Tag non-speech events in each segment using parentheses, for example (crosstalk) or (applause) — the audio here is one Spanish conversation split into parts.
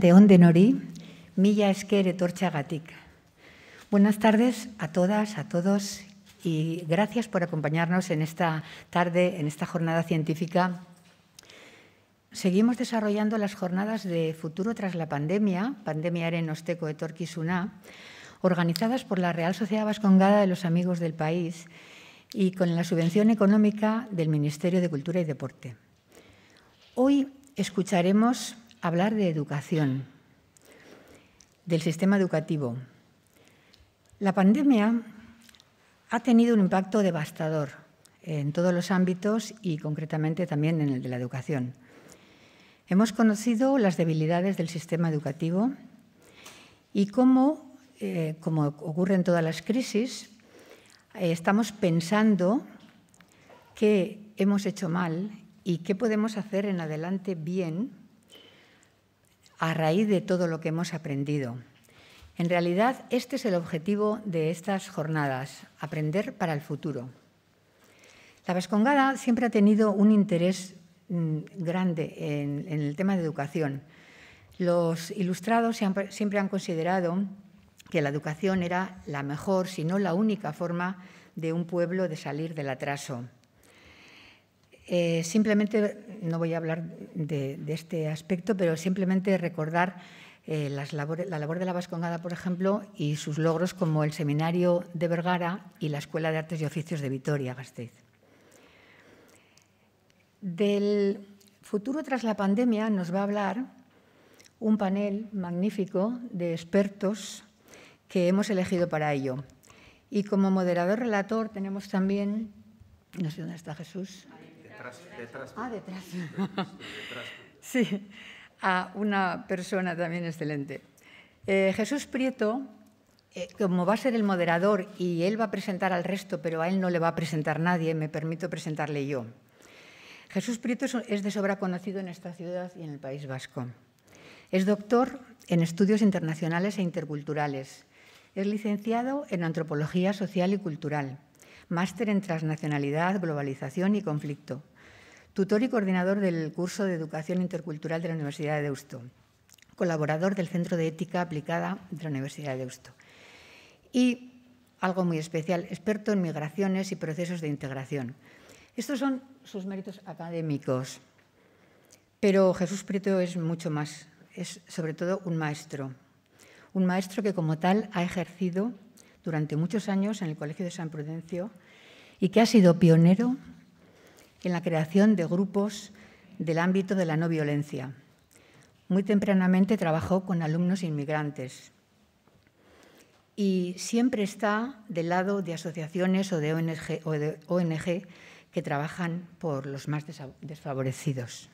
deón de Nori, Milla torcha Gatic. Buenas tardes a todas, a todos y gracias por acompañarnos en esta tarde, en esta jornada científica. Seguimos desarrollando las jornadas de futuro tras la pandemia, pandemia osteco de etorkizuna, organizadas por la Real Sociedad Vascongada de los Amigos del País y con la subvención económica del Ministerio de Cultura y Deporte. Hoy escucharemos hablar de educación, del sistema educativo. La pandemia ha tenido un impacto devastador en todos los ámbitos y concretamente también en el de la educación. Hemos conocido las debilidades del sistema educativo y cómo, eh, como ocurre en todas las crisis, eh, estamos pensando qué hemos hecho mal y qué podemos hacer en adelante bien a raíz de todo lo que hemos aprendido. En realidad, este es el objetivo de estas jornadas, aprender para el futuro. La Vascongada siempre ha tenido un interés mm, grande en, el tema de educación. Los ilustrados siempre han considerado que la educación era la mejor, si no la única forma de un pueblo de salir del atraso. Eh, simplemente no voy a hablar de, este aspecto, pero simplemente recordar eh, la labor de la Vascongada, por ejemplo, y sus logros como el Seminario de Vergara y la Escuela de Artes y Oficios de Vitoria-Gasteiz. Del futuro tras la pandemia nos va a hablar un panel magnífico de expertos que hemos elegido para ello. Y como moderador relator tenemos también, no sé dónde está Jesús, Ah, detrás. (laughs) sí, a ah, una persona también excelente. Eh, Jesús Prieto, eh, como va a ser el moderador y él va a presentar al resto, pero a él no le va a presentar nadie, me permito presentarle yo. Jesús Prieto es de sobra conocido en esta ciudad y en el País Vasco. Es doctor en estudios internacionales e interculturales. Es licenciado en antropología social y cultural, máster en transnacionalidad, globalización y conflicto tutor y coordinador del curso de Educación Intercultural de la Universidad de Deusto, colaborador del Centro de Ética Aplicada de la Universidad de Deusto y, algo muy especial, experto en migraciones y procesos de integración. Estos son sus méritos académicos, pero Jesús Prieto es mucho más, es sobre todo un maestro, un maestro que como tal ha ejercido durante muchos años en el Colegio de San Prudencio y que ha sido pionero en la creación de grupos del ámbito de la no violencia. Muy tempranamente trabajó con alumnos inmigrantes y siempre está del lado de asociaciones o de ONG, ONG que trabajan por los más desfavorecidos.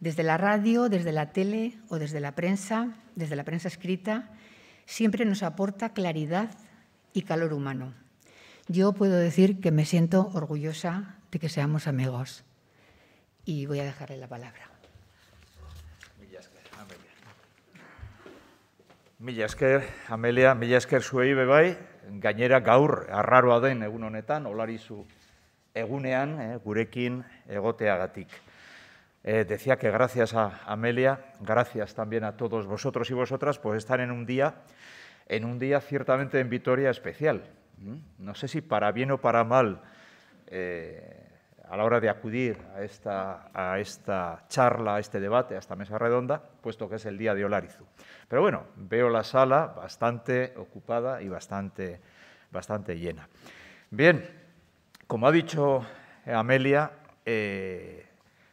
Desde la radio, desde la tele o desde la prensa, desde la prensa escrita, siempre nos aporta claridad y calor humano. Yo puedo decir que me siento orgullosa de que seamos amigos. Y voy a dejarle la palabra. Mila Amelia, mila esker zuei bebai, gainera gaur, arraroa den egun honetan, olarizu egunean, eh, gurekin egoteagatik. Eh, decía que gracias a Amelia, gracias también a todos vosotros y vosotras, pues están en un día, en un día ciertamente en Vitoria especial. ¿Mm? No sé si para bien o para mal, eh, a la hora de acudir a esta, charla, a este debate, a esta mesa redonda, puesto que es el día de Olarizu. Pero bueno, veo la sala bastante ocupada y bastante, bastante llena. Bien, como ha dicho Amelia, eh,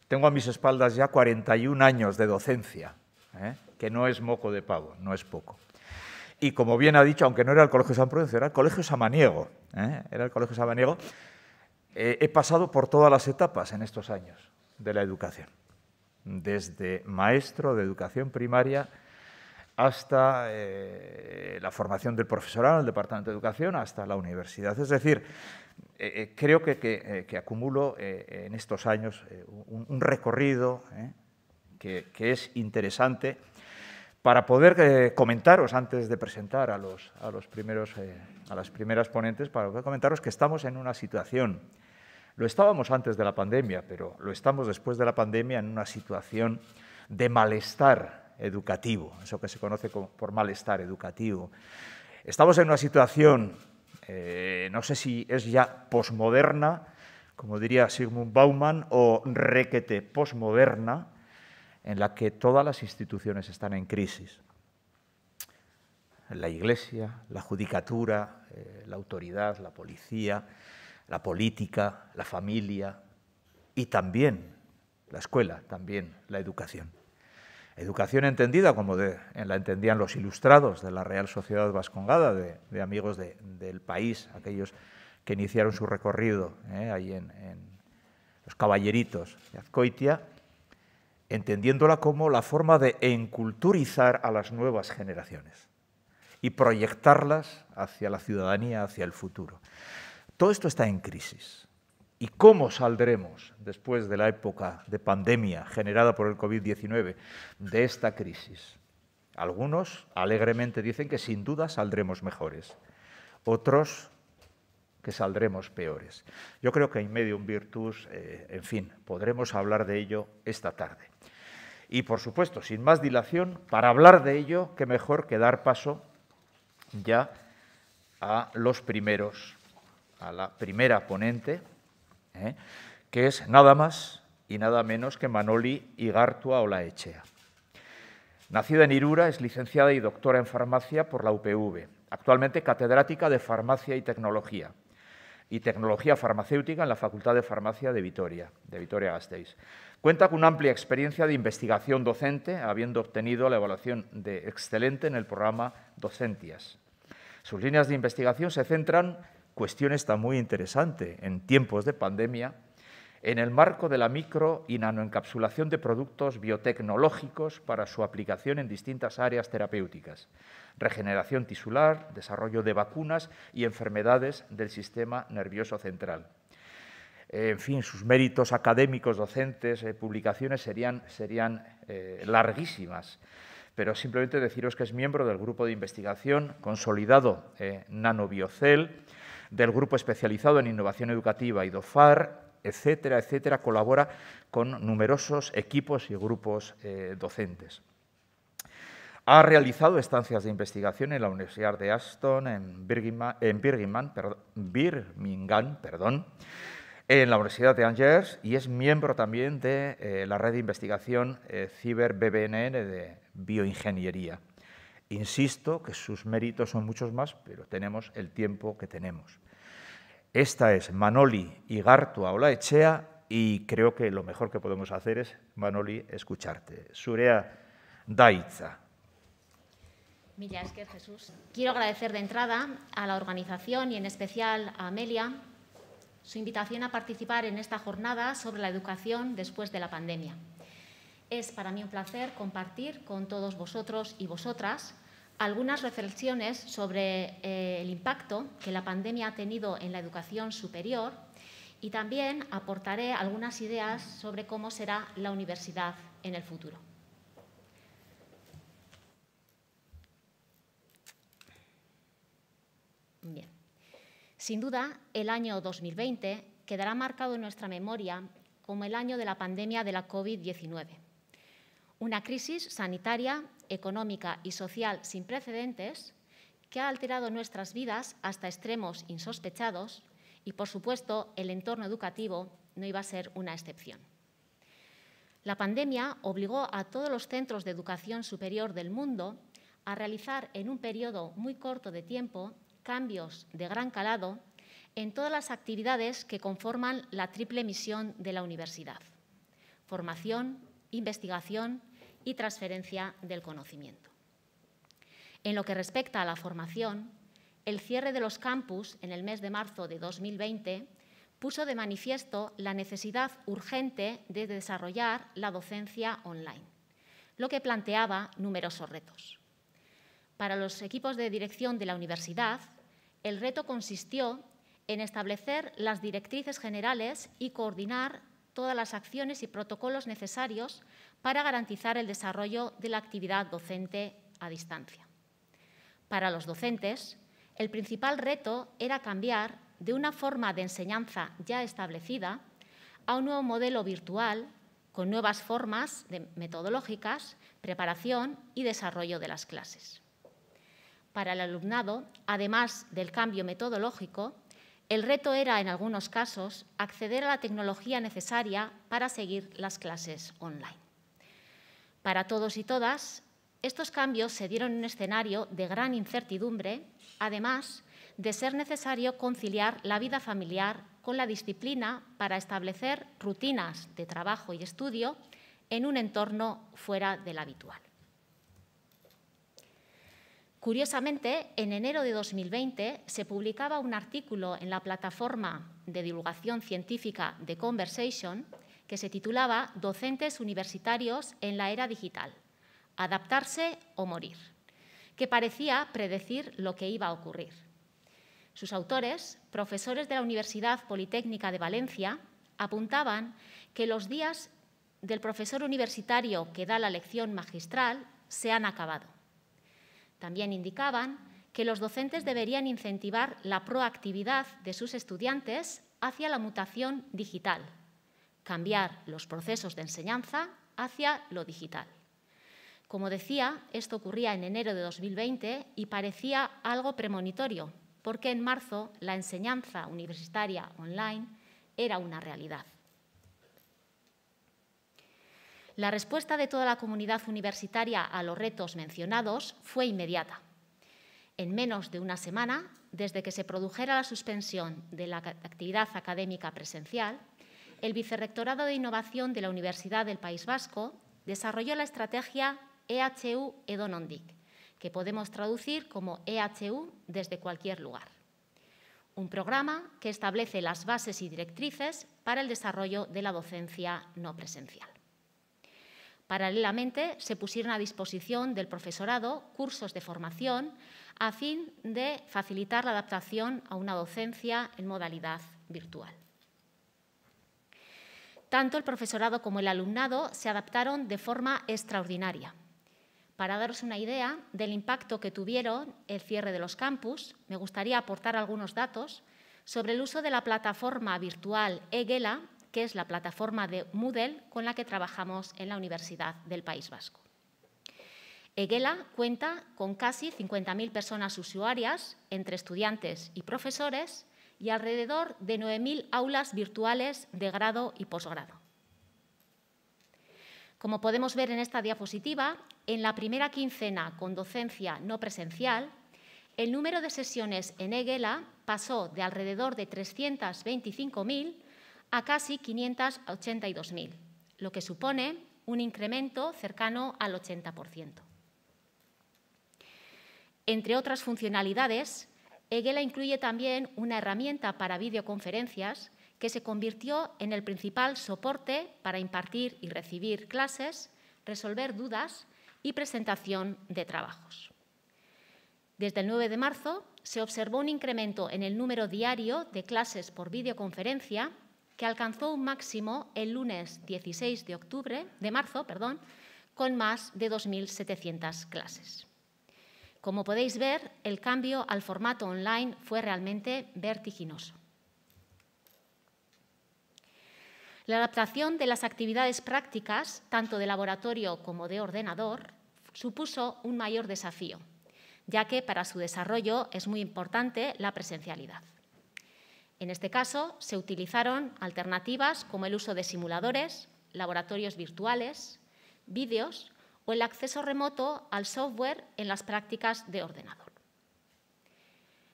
tengo a mis espaldas ya 41 años de docencia, ¿eh? que no es moco de pavo, no es poco. Y como bien ha dicho, aunque no era el Colegio San Prudencio, era el Colegio Samaniego. ¿eh? Era el Colegio Samaniego eh, he pasado por todas las etapas en estos años de la educación, desde maestro de educación primaria hasta eh, la formación del profesorado, en el Departamento de Educación, hasta la universidad. Es decir, eh, creo que, que, acumulo en estos años un, recorrido que, es interesante para poder comentaros antes de presentar a, los, primeros, a las primeras ponentes, para poder comentaros que estamos en una situación lo estábamos antes de la pandemia, pero lo estamos después de la pandemia en una situación de malestar educativo, eso que se conoce como, por malestar educativo. Estamos en una situación, eh, no sé si es ya posmoderna, como diría Sigmund Bauman, o requete posmoderna, en la que todas las instituciones están en crisis. La Iglesia, la Judicatura, eh, la autoridad, la policía, la política, la familia y también la escuela, también la educación. Educación entendida como la entendían los ilustrados de la Real Sociedad Vascongada, de, amigos del país, aquellos que iniciaron su recorrido eh, ahí en, los caballeritos de Azcoitia, entendiéndola como la forma de enculturizar a las nuevas generaciones y proyectarlas hacia la ciudadanía, hacia el futuro. Todo esto está en crisis. ¿Y cómo saldremos después de la época de pandemia generada por el COVID-19 de esta crisis? Algunos alegremente dicen que sin duda saldremos mejores, otros que saldremos peores. Yo creo que en medium virtus, eh, en fin, podremos hablar de ello esta tarde. Y por supuesto, sin más dilación, para hablar de ello, qué mejor que dar paso ya a los primeros a la primera ponente, ¿eh? que es nada más y nada menos que Manoli Igartua Olaechea. Nacida en Irura, es licenciada y doctora en farmacia por la UPV, actualmente catedrática de farmacia y tecnología y tecnología farmacéutica en la Facultad de Farmacia de Vitoria, de Vitoria-Gasteiz. Cuenta con amplia experiencia de investigación docente, habiendo obtenido la evaluación de excelente en el programa Docentias. Sus líneas de investigación se centran cuestión está muy interesante en tiempos de pandemia, en el marco de la micro y nanoencapsulación de productos biotecnológicos para su aplicación en distintas áreas terapéuticas, regeneración tisular, desarrollo de vacunas y enfermedades del sistema nervioso central. Eh, en fin, sus méritos académicos, docentes, eh, publicaciones serían, eh, larguísimas, pero simplemente deciros que es miembro del grupo de investigación consolidado eh, Nanobiocel, del Grupo Especializado en Innovación Educativa, y DOFAR, etcétera, etcétera, colabora con numerosos equipos y grupos eh, docentes. Ha realizado estancias de investigación en la Universidad de Aston, en Birmingham, en Birmingham, en la Universidad de Angers y es miembro también de eh, la red de investigación eh, Ciber BBNN de Bioingeniería. Insisto que sus méritos son muchos más, pero tenemos el tiempo que tenemos. Esta es Manoli Igartua Echea, y creo que lo mejor que podemos hacer es, Manoli, escucharte. Surea Daitza. Jesús. Quiero agradecer de entrada a la organización y en especial a Amelia su invitación a participar en esta jornada sobre la educación después de la pandemia. Es para mí un placer compartir con todos vosotros y vosotras algunas reflexiones sobre eh, el impacto que la pandemia ha tenido en la educación superior y también aportaré algunas ideas sobre cómo será la universidad en el futuro. Bien. Sin duda, el año 2020 quedará marcado en nuestra memoria como el año de la pandemia de la COVID-19 una crisis sanitaria, económica y social sin precedentes que ha alterado nuestras vidas hasta extremos insospechados y, por supuesto, el entorno educativo no iba a ser una excepción. La pandemia obligó a todos los centros de educación superior del mundo a realizar en un periodo muy corto de tiempo cambios de gran calado en todas las actividades que conforman la triple misión de la universidad. Formación, investigación y transferencia del conocimiento. En lo que respecta a la formación, el cierre de los campus en el mes de marzo de 2020 puso de manifiesto la necesidad urgente de desarrollar la docencia online, lo que planteaba numerosos retos. Para los equipos de dirección de la universidad, el reto consistió en establecer las directrices generales y coordinar todas las acciones y protocolos necesarios para garantizar el desarrollo de la actividad docente a distancia. Para los docentes, el principal reto era cambiar de una forma de enseñanza ya establecida a un nuevo modelo virtual con nuevas formas metodológicas, preparación y desarrollo de las clases. Para el alumnado, además del cambio metodológico, el reto era, en algunos casos, acceder a la tecnología necesaria para seguir las clases online. Para todos y todas, estos cambios se dieron en un escenario de gran incertidumbre, además de ser necesario conciliar la vida familiar con la disciplina para establecer rutinas de trabajo y estudio en un entorno fuera del habitual. Curiosamente, en enero de 2020 se publicaba un artículo en la plataforma de divulgación científica de Conversation que se titulaba Docentes universitarios en la era digital, adaptarse o morir, que parecía predecir lo que iba a ocurrir. Sus autores, profesores de la Universidad Politécnica de Valencia, apuntaban que los días del profesor universitario que da la lección magistral se han acabado también indicaban que los docentes deberían incentivar la proactividad de sus estudiantes hacia la mutación digital, cambiar los procesos de enseñanza hacia lo digital. Como decía, esto ocurría en enero de 2020 y parecía algo premonitorio, porque en marzo la enseñanza universitaria online era una realidad. La respuesta de toda la comunidad universitaria a los retos mencionados fue inmediata. En menos de una semana, desde que se produjera la suspensión de la actividad académica presencial, el Vicerrectorado de Innovación de la Universidad del País Vasco desarrolló la estrategia EHU edonondic que podemos traducir como EHU desde cualquier lugar. Un programa que establece las bases y directrices para el desarrollo de la docencia no presencial. Paralelamente, se pusieron a disposición del profesorado cursos de formación a fin de facilitar la adaptación a una docencia en modalidad virtual. Tanto el profesorado como el alumnado se adaptaron de forma extraordinaria. Para daros una idea del impacto que tuvieron el cierre de los campus, me gustaría aportar algunos datos sobre el uso de la plataforma virtual EGELA que es la plataforma de Moodle con la que trabajamos en la Universidad del País Vasco. Eguela cuenta con casi 50.000 personas usuarias, entre estudiantes y profesores, y alrededor de 9.000 aulas virtuales de grado y posgrado. Como podemos ver en esta diapositiva, en la primera quincena con docencia no presencial, el número de sesiones en EGELA pasó de alrededor de 325.000 a casi 582.000, lo que supone un incremento cercano al 80%. Entre otras funcionalidades, EGELA incluye también una herramienta para videoconferencias que se convirtió en el principal soporte para impartir y recibir clases, resolver dudas y presentación de trabajos. Desde el 9 de marzo se observó un incremento en el número diario de clases por videoconferencia que alcanzó un máximo el lunes 16 de, octubre, de marzo perdón, con más de 2.700 clases. Como podéis ver, el cambio al formato online fue realmente vertiginoso. La adaptación de las actividades prácticas, tanto de laboratorio como de ordenador, supuso un mayor desafío, ya que para su desarrollo es muy importante la presencialidad. En este caso, se utilizaron alternativas como el uso de simuladores, laboratorios virtuales, vídeos o el acceso remoto al software en las prácticas de ordenador.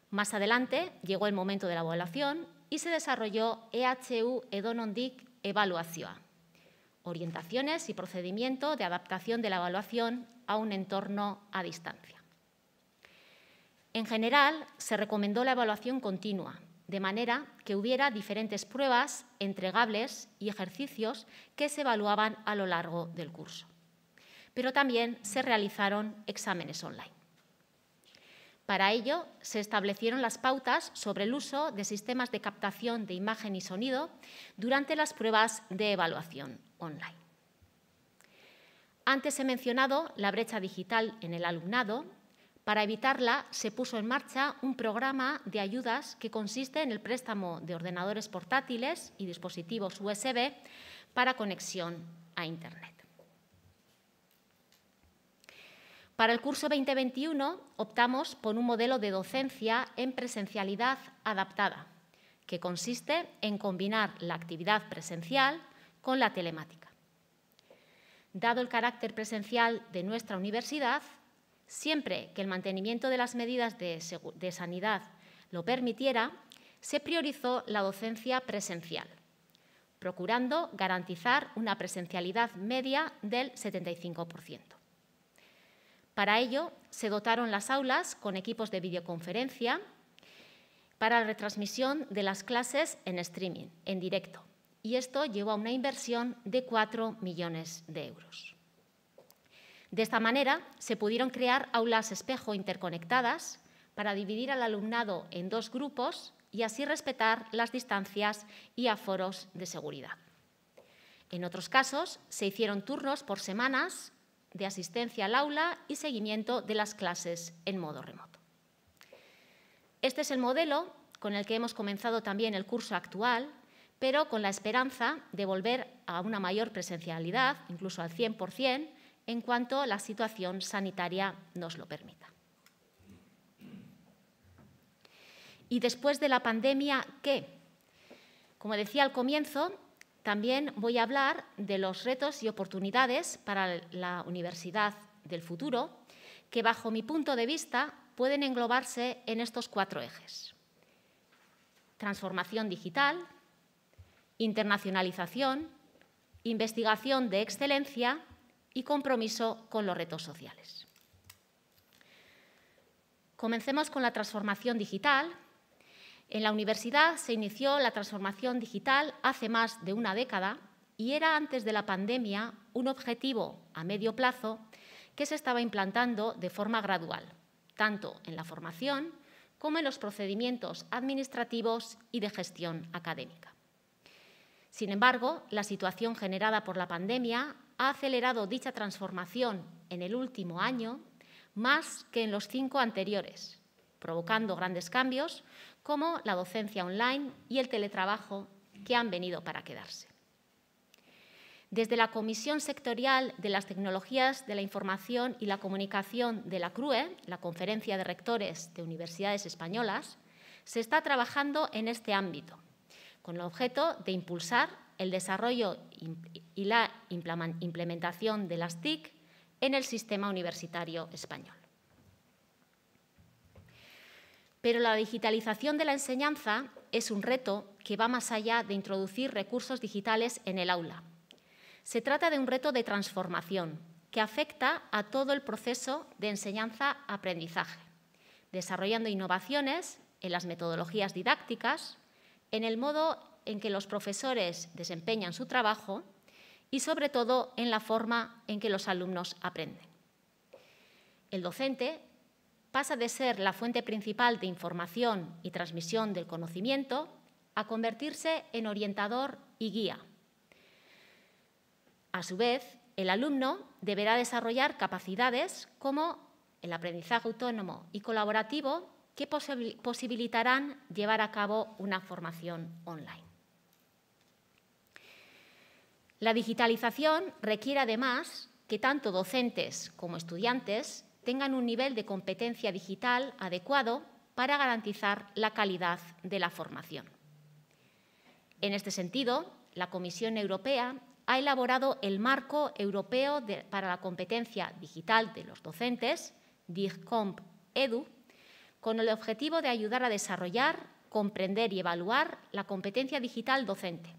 Más adelante llegó el momento de la evaluación y se desarrolló EHU Edonondik Evaluación, orientaciones y procedimiento de adaptación de la evaluación a un entorno a distancia. En general, se recomendó la evaluación continua, de manera que hubiera diferentes pruebas, entregables y ejercicios que se evaluaban a lo largo del curso. Pero también se realizaron exámenes online. Para ello, se establecieron las pautas sobre el uso de sistemas de captación de imagen y sonido durante las pruebas de evaluación online. Antes he mencionado la brecha digital en el alumnado para evitarla, se puso en marcha un programa de ayudas que consiste en el préstamo de ordenadores portátiles y dispositivos USB para conexión a Internet. Para el curso 2021 optamos por un modelo de docencia en presencialidad adaptada, que consiste en combinar la actividad presencial con la telemática. Dado el carácter presencial de nuestra universidad, Siempre que el mantenimiento de las medidas de, sanidad lo permitiera, se priorizó la docencia presencial, procurando garantizar una presencialidad media del 75%. Para ello, se dotaron las aulas con equipos de videoconferencia para la retransmisión de las clases en streaming, en directo, y esto llevó a una inversión de 4 millones de euros. De esta manera, se pudieron crear aulas espejo interconectadas para dividir al alumnado en dos grupos y así respetar las distancias y aforos de seguridad. En otros casos, se hicieron turnos por semanas de asistencia al aula y seguimiento de las clases en modo remoto. Este es el modelo con el que hemos comenzado también el curso actual, pero con la esperanza de volver a una mayor presencialidad, incluso al 100%, en cuanto la situación sanitaria nos lo permita. Y después de la pandemia, ¿qué? Como decía al comienzo, también voy a hablar de los retos y oportunidades para la universidad del futuro, que bajo mi punto de vista pueden englobarse en estos cuatro ejes. Transformación digital, internacionalización, investigación de excelencia y compromiso con los retos sociales. Comencemos con la transformación digital. En la universidad se inició la transformación digital hace más de una década y era antes de la pandemia un objetivo a medio plazo que se estaba implantando de forma gradual, tanto en la formación como en los procedimientos administrativos y de gestión académica. Sin embargo, la situación generada por la pandemia ha acelerado dicha transformación en el último año más que en los cinco anteriores, provocando grandes cambios como la docencia online y el teletrabajo que han venido para quedarse. Desde la Comisión Sectorial de las Tecnologías de la Información y la Comunicación de la CRUE, la Conferencia de Rectores de Universidades Españolas, se está trabajando en este ámbito, con el objeto de impulsar el desarrollo y la implementación de las TIC en el sistema universitario español. Pero la digitalización de la enseñanza es un reto que va más allá de introducir recursos digitales en el aula. Se trata de un reto de transformación que afecta a todo el proceso de enseñanza-aprendizaje, desarrollando innovaciones en las metodologías didácticas, en el modo en que los profesores desempeñan su trabajo y sobre todo en la forma en que los alumnos aprenden. El docente pasa de ser la fuente principal de información y transmisión del conocimiento a convertirse en orientador y guía. A su vez, el alumno deberá desarrollar capacidades como el aprendizaje autónomo y colaborativo que posibilitarán llevar a cabo una formación online. La digitalización requiere además que tanto docentes como estudiantes tengan un nivel de competencia digital adecuado para garantizar la calidad de la formación. En este sentido, la Comisión Europea ha elaborado el Marco Europeo para la Competencia Digital de los Docentes, DIGCOMP EDU, con el objetivo de ayudar a desarrollar, comprender y evaluar la competencia digital docente,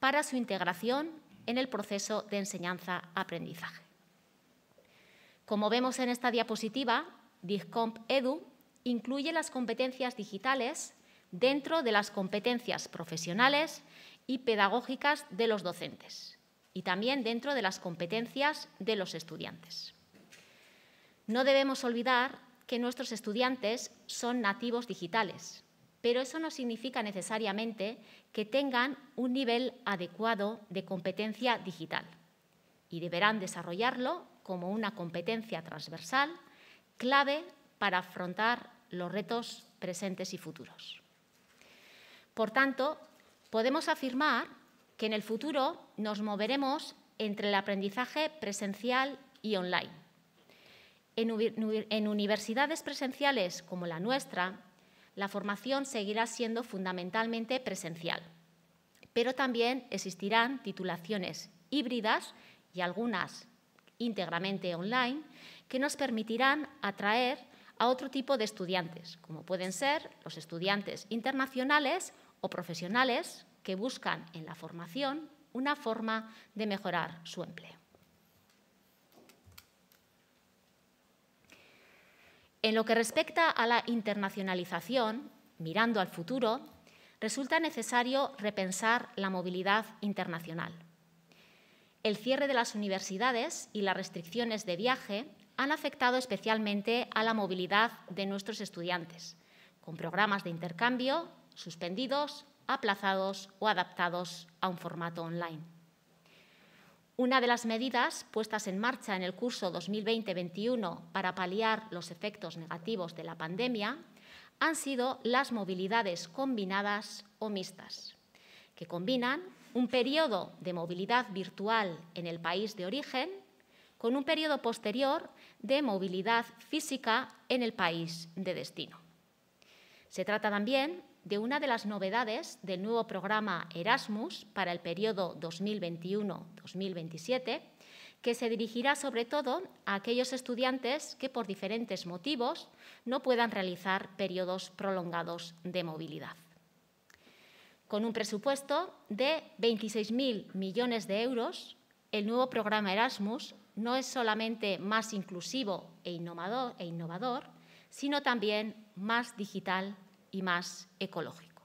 para su integración en el proceso de enseñanza-aprendizaje. Como vemos en esta diapositiva, DIGCOMP Edu incluye las competencias digitales dentro de las competencias profesionales y pedagógicas de los docentes y también dentro de las competencias de los estudiantes. No debemos olvidar que nuestros estudiantes son nativos digitales pero eso no significa necesariamente que tengan un nivel adecuado de competencia digital y deberán desarrollarlo como una competencia transversal clave para afrontar los retos presentes y futuros. Por tanto, podemos afirmar que en el futuro nos moveremos entre el aprendizaje presencial y online. En, universidades presenciales como la nuestra, la formación seguirá siendo fundamentalmente presencial, pero también existirán titulaciones híbridas y algunas íntegramente online que nos permitirán atraer a otro tipo de estudiantes, como pueden ser los estudiantes internacionales o profesionales que buscan en la formación una forma de mejorar su empleo. En lo que respecta a la internacionalización, mirando al futuro, resulta necesario repensar la movilidad internacional. El cierre de las universidades y las restricciones de viaje han afectado especialmente a la movilidad de nuestros estudiantes, con programas de intercambio suspendidos, aplazados o adaptados a un formato online. Una de las medidas puestas en marcha en el curso 2020-21 para paliar los efectos negativos de la pandemia han sido las movilidades combinadas o mixtas, que combinan un periodo de movilidad virtual en el país de origen con un periodo posterior de movilidad física en el país de destino. Se trata también de una de las novedades del nuevo programa Erasmus para el periodo 2021-2027, que se dirigirá sobre todo a aquellos estudiantes que por diferentes motivos no puedan realizar periodos prolongados de movilidad. Con un presupuesto de 26.000 millones de euros, el nuevo programa Erasmus no es solamente más inclusivo e innovador, e innovador sino también más digital y más ecológico.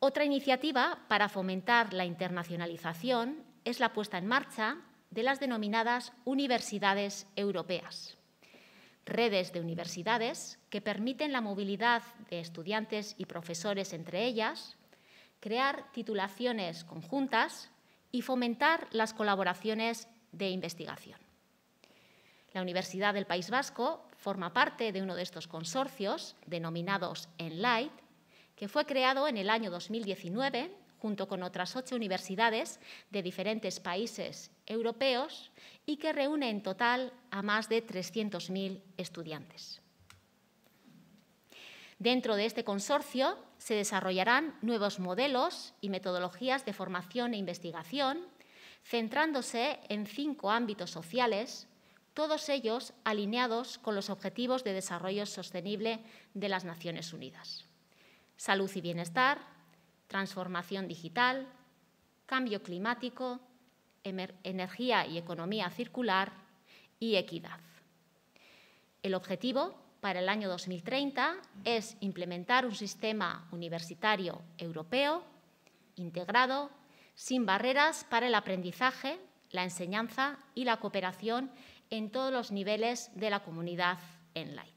Otra iniciativa para fomentar la internacionalización es la puesta en marcha de las denominadas universidades europeas, redes de universidades que permiten la movilidad de estudiantes y profesores entre ellas, crear titulaciones conjuntas y fomentar las colaboraciones de investigación. La Universidad del País Vasco forma parte de uno de estos consorcios, denominados ENLIGHT, que fue creado en el año 2019 junto con otras ocho universidades de diferentes países europeos y que reúne en total a más de 300.000 estudiantes. Dentro de este consorcio se desarrollarán nuevos modelos y metodologías de formación e investigación, centrándose en cinco ámbitos sociales todos ellos alineados con los Objetivos de Desarrollo Sostenible de las Naciones Unidas. Salud y bienestar, transformación digital, cambio climático, energía y economía circular y equidad. El objetivo para el año 2030 es implementar un sistema universitario europeo integrado, sin barreras para el aprendizaje, la enseñanza y la cooperación en todos los niveles de la comunidad en Light.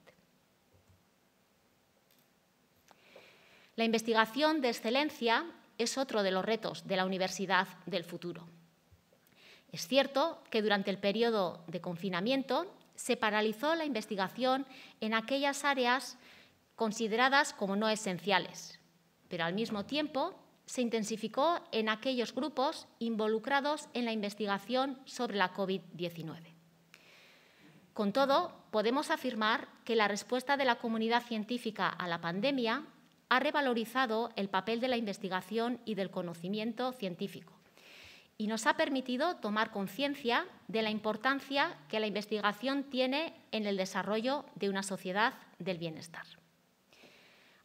La investigación de excelencia es otro de los retos de la universidad del futuro. Es cierto que durante el periodo de confinamiento se paralizó la investigación en aquellas áreas consideradas como no esenciales, pero al mismo tiempo se intensificó en aquellos grupos involucrados en la investigación sobre la COVID-19. Con todo, podemos afirmar que la respuesta de la comunidad científica a la pandemia ha revalorizado el papel de la investigación y del conocimiento científico y nos ha permitido tomar conciencia de la importancia que la investigación tiene en el desarrollo de una sociedad del bienestar.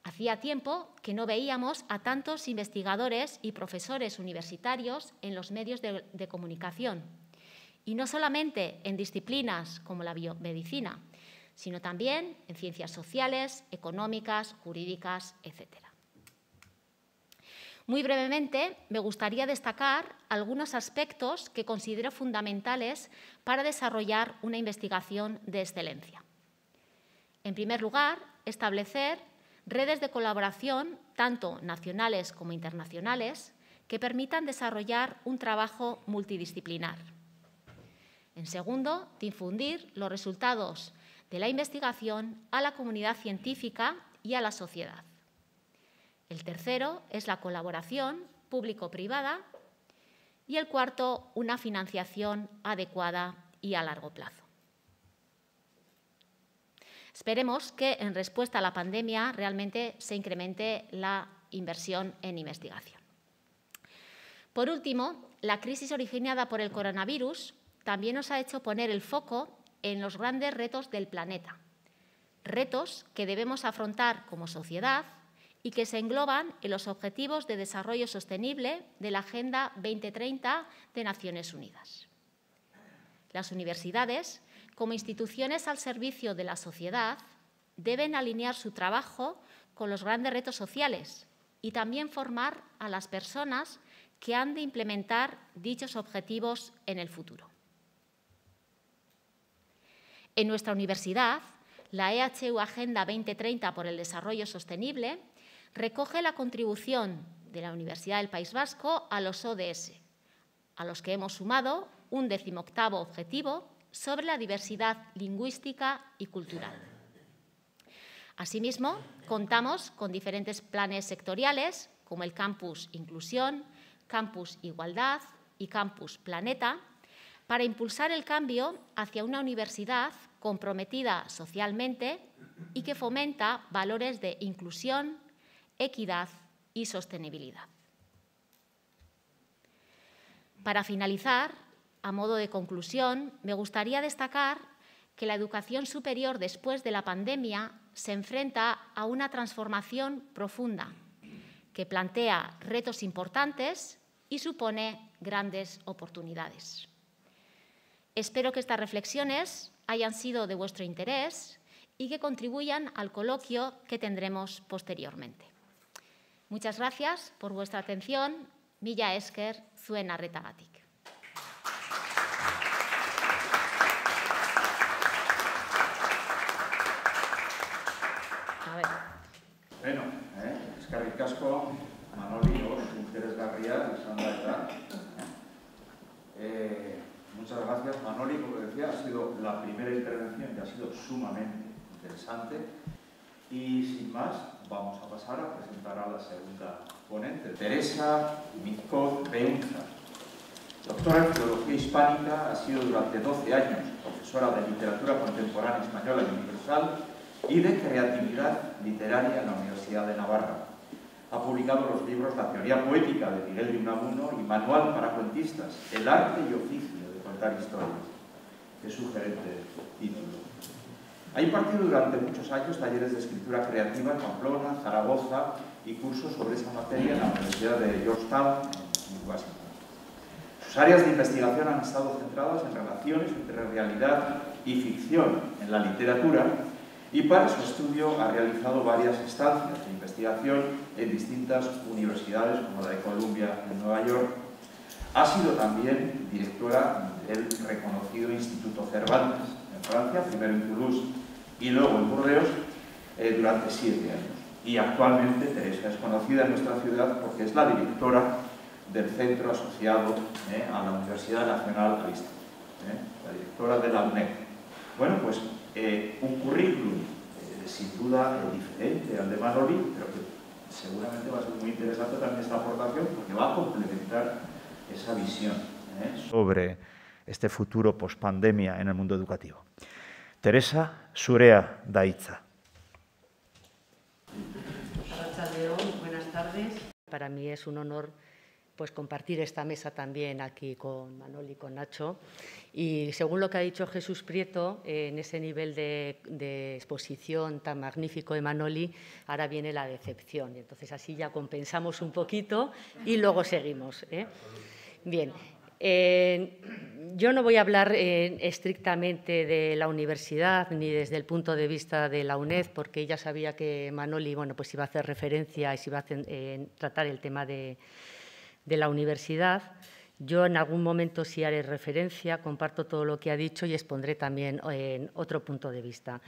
Hacía tiempo que no veíamos a tantos investigadores y profesores universitarios en los medios de, comunicación y no solamente en disciplinas como la biomedicina, sino también en ciencias sociales, económicas, jurídicas, etc. Muy brevemente, me gustaría destacar algunos aspectos que considero fundamentales para desarrollar una investigación de excelencia. En primer lugar, establecer redes de colaboración, tanto nacionales como internacionales, que permitan desarrollar un trabajo multidisciplinar en segundo, difundir los resultados de la investigación a la comunidad científica y a la sociedad. El tercero es la colaboración público-privada y el cuarto, una financiación adecuada y a largo plazo. Esperemos que en respuesta a la pandemia realmente se incremente la inversión en investigación. Por último, la crisis originada por el coronavirus también nos ha hecho poner el foco en los grandes retos del planeta, retos que debemos afrontar como sociedad y que se engloban en los Objetivos de Desarrollo Sostenible de la Agenda 2030 de Naciones Unidas. Las universidades, como instituciones al servicio de la sociedad, deben alinear su trabajo con los grandes retos sociales y también formar a las personas que han de implementar dichos objetivos en el futuro. En nuestra universidad, la EHU Agenda 2030 por el Desarrollo Sostenible recoge la contribución de la Universidad del País Vasco a los ODS, a los que hemos sumado un decimoctavo objetivo sobre la diversidad lingüística y cultural. Asimismo, contamos con diferentes planes sectoriales, como el Campus Inclusión, Campus Igualdad y Campus Planeta, para impulsar el cambio hacia una universidad comprometida socialmente y que fomenta valores de inclusión, equidad y sostenibilidad. Para finalizar, a modo de conclusión, me gustaría destacar que la educación superior después de la pandemia se enfrenta a una transformación profunda que plantea retos importantes y supone grandes oportunidades. Espero que estas reflexiones hayan sido de vuestro interés y que contribuyan al coloquio que tendremos posteriormente. Muchas gracias por vuestra atención. Milla Esker, Zuena Retabatic. Bueno, eh, Manoli, Muchas gracias, Manoli. Como decía, ha sido la primera intervención y ha sido sumamente interesante. Y sin más, vamos a pasar a presentar a la segunda ponente, Teresa Mizcoz Beunza. Doctora en Filología Hispánica, ha sido durante 12 años profesora de Literatura Contemporánea Española y Universal y de Creatividad Literaria en la Universidad de Navarra. Ha publicado los libros La teoría poética de Miguel de Unamuno y Manual para cuentistas, El arte y oficio contar historias. Qué gerente título. Ha impartido durante muchos años talleres de escritura creativa en Pamplona, Zaragoza y cursos sobre esa materia en la Universidad de Georgetown, en Washington. Sus áreas de investigación han estado centradas en relaciones entre realidad y ficción en la literatura y para su estudio ha realizado varias estancias de investigación en distintas universidades como la de Columbia en Nueva York. Ha sido también directora el reconocido Instituto Cervantes, en Francia, primero en Toulouse y luego en Burdeos, eh, durante siete años. Y actualmente Teresa es conocida en nuestra ciudad porque es la directora del centro asociado eh, a la Universidad Nacional eh, la directora de la Bueno, pues eh, un currículum sin duda diferente al de Manoli, pero que seguramente va a ser muy interesante también esta aportación porque va a complementar esa visión. Sobre este futuro pospandemia en el mundo educativo. Teresa Surea Daitza. Buenas tardes. Para mí es un honor pues compartir esta mesa también aquí con Manoli y con Nacho. Y según lo que ha dicho Jesús Prieto, eh, en ese nivel de, exposición tan magnífico de Manoli, ahora viene la decepción. entonces así ya compensamos un poquito y luego seguimos. ¿eh? Bien. Eh, yo no voy a hablar eh, estrictamente de la universidad ni desde el punto de vista de la UNED, porque ya sabía que Manoli bueno, pues iba a hacer referencia y se iba a tratar el tema de, la universidad. Yo en algún momento sí haré referencia, comparto todo lo que ha dicho y expondré también eh, en otro punto de vista.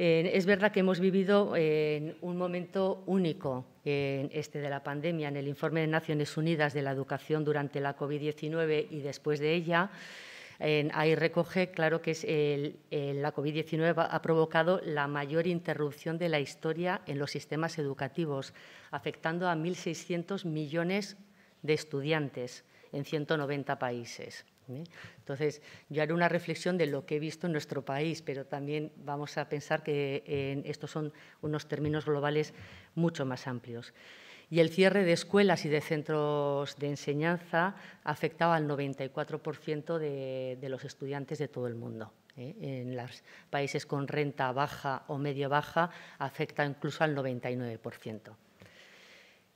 Eh, es verdad que hemos vivido eh, un momento único en este de la pandemia. En el informe de Naciones Unidas de la educación durante la COVID-19 y después de ella, ahí recoge, claro que la COVID-19 ha provocado la mayor interrupción de la historia en los sistemas educativos, afectando a 1.600 millones de estudiantes en 190 países. ¿eh? Entonces, yo haré una reflexión de lo que he visto en nuestro país, pero también vamos a pensar que estos son unos términos globales mucho más amplios. Y el cierre de escuelas y de centros de enseñanza afectaba al 94% de, los estudiantes de todo el mundo. ¿eh? en los países con renta baja o medio baja afecta incluso al 99%.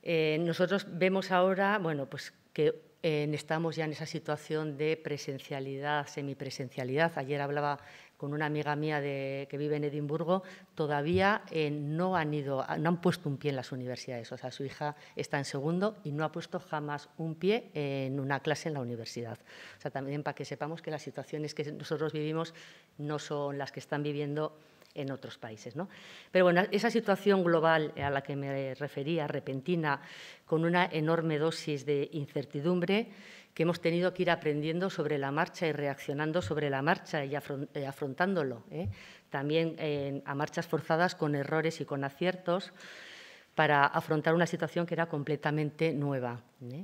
Eh, nosotros vemos ahora bueno, pues que estamos ya en esa situación de presencialidad, semipresencialidad. Ayer hablaba con una amiga mía que vive en Edimburgo, todavía eh, no han ido, no han puesto un pie en las universidades. O sea, su hija está en segundo y no ha puesto jamás un pie en una clase en la universidad. O sea, también para que sepamos que las situaciones que nosotros vivimos no son las que están viviendo en otros países. ¿no? Pero bueno, esa situación global a la que me refería, repentina, con una enorme dosis de incertidumbre, que hemos tenido que ir aprendiendo sobre la marcha y reaccionando sobre la marcha y eh, afrontándolo. ¿eh? También a marchas forzadas con errores y con aciertos para afrontar una situación que era completamente nueva. ¿eh?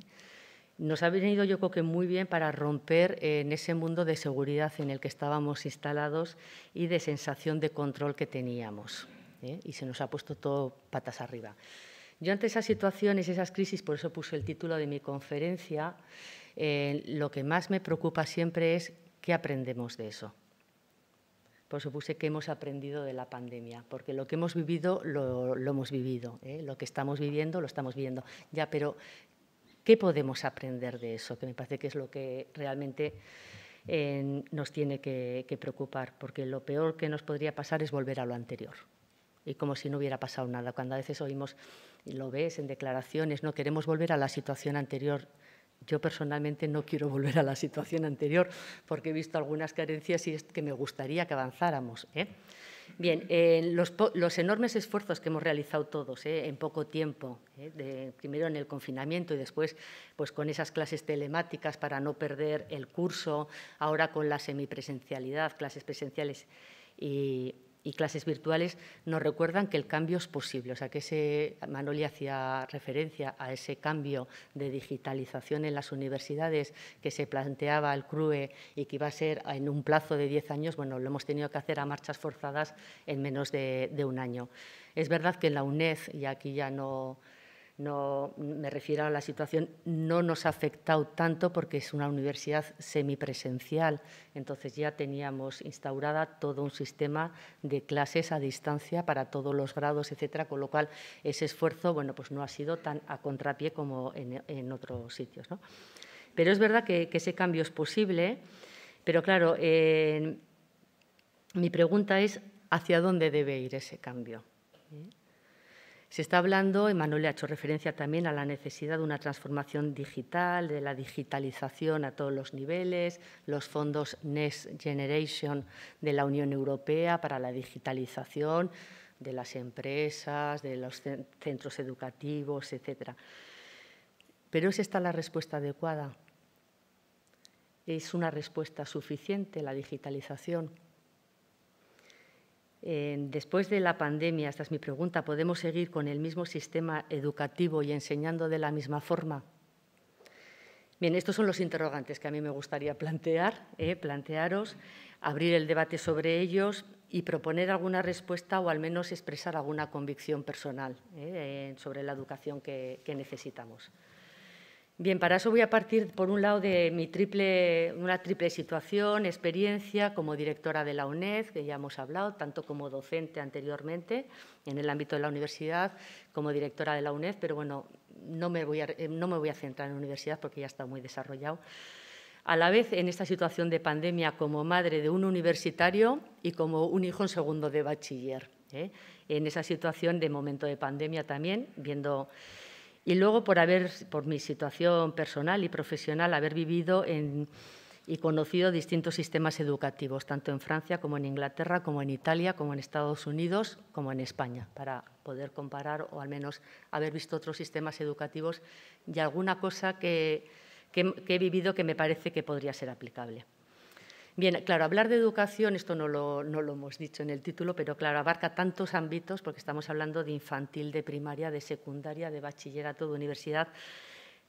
Nos ha venido yo creo que muy bien para romper eh, en ese mundo de seguridad en el que estábamos instalados y de sensación de control que teníamos. ¿eh? Y se nos ha puesto todo patas arriba. Yo ante esas situaciones esas crisis, por eso puse el título de mi conferencia, eh, lo que más me preocupa siempre es qué aprendemos de eso. Por eso puse qué hemos aprendido de la pandemia, porque lo que hemos vivido lo, hemos vivido, lo que estamos viviendo lo estamos viviendo. Ya, pero ¿Qué podemos aprender de eso? Que me parece que es lo que realmente eh, nos tiene que, preocupar, porque lo peor que nos podría pasar es volver a lo anterior. Y como si no hubiera pasado nada. Cuando a veces oímos, y lo ves en declaraciones, no queremos volver a la situación anterior. Yo personalmente no quiero volver a la situación anterior porque he visto algunas carencias y es que me gustaría que avanzáramos. ¿eh? Bien, eh, los, enormes esfuerzos que hemos realizado todos eh, en poco tiempo, eh, primero en el confinamiento y después pues, con esas clases telemáticas para no perder el curso, ahora con la semipresencialidad, clases presenciales y y clases virtuales nos recuerdan que el cambio es posible. O sea, que ese, Manoli hacía referencia a ese cambio de digitalización en las universidades que se planteaba el CRUE y que iba a ser en un plazo de 10 años, bueno, lo hemos tenido que hacer a marchas forzadas en menos de, de un año. Es verdad que en la UNED, y aquí ya no no me refiero a la situación, no nos ha afectado tanto porque es una universidad semipresencial. Entonces ya teníamos instaurada todo un sistema de clases a distancia para todos los grados, etcétera, con lo cual ese esfuerzo bueno, pues no ha sido tan a contrapié como en, otros sitios. Pero es verdad que, ese cambio es posible, pero claro, eh, mi pregunta es hacia dónde debe ir ese cambio. ¿Eh? Se está hablando, le ha hecho referencia también a la necesidad de una transformación digital, de la digitalización a todos los niveles, los fondos Next Generation de la Unión Europea para la digitalización de las empresas, de los centros educativos, etcétera. Pero ¿es esta la respuesta adecuada? ¿Es una respuesta suficiente la digitalización? después de la pandemia, esta es mi pregunta, ¿podemos seguir con el mismo sistema educativo y enseñando de la misma forma? Bien, estos son los interrogantes que a mí me gustaría plantear, eh, plantearos, abrir el debate sobre ellos y proponer alguna respuesta o al menos expresar alguna convicción personal eh, sobre la educación que necesitamos. Bien, para eso voy a partir, por un lado, de mi triple, una triple situación, experiencia como directora de la UNED, que ya hemos hablado, tanto como docente anteriormente en el ámbito de la universidad, como directora de la UNED, pero bueno, no me voy a, eh, no me voy a centrar en la universidad porque ya está muy desarrollado. A la vez, en esta situación de pandemia, como madre de un universitario y como un hijo en segundo de bachiller. ¿eh? En esa situación de momento de pandemia también, viendo y luego por haber, por mi situación personal y profesional, haber vivido y conocido distintos sistemas educativos, tanto en Francia como en Inglaterra, como en Italia, como en Estados Unidos, como en España, para poder comparar o al menos haber visto otros sistemas educativos y alguna cosa que he vivido que me parece que podría ser aplicable. Bien, claro, hablar de educación, esto no lo, hemos dicho en el título, pero claro, abarca tantos ámbitos porque estamos hablando de infantil, de primaria, de secundaria, de bachillerato, de universidad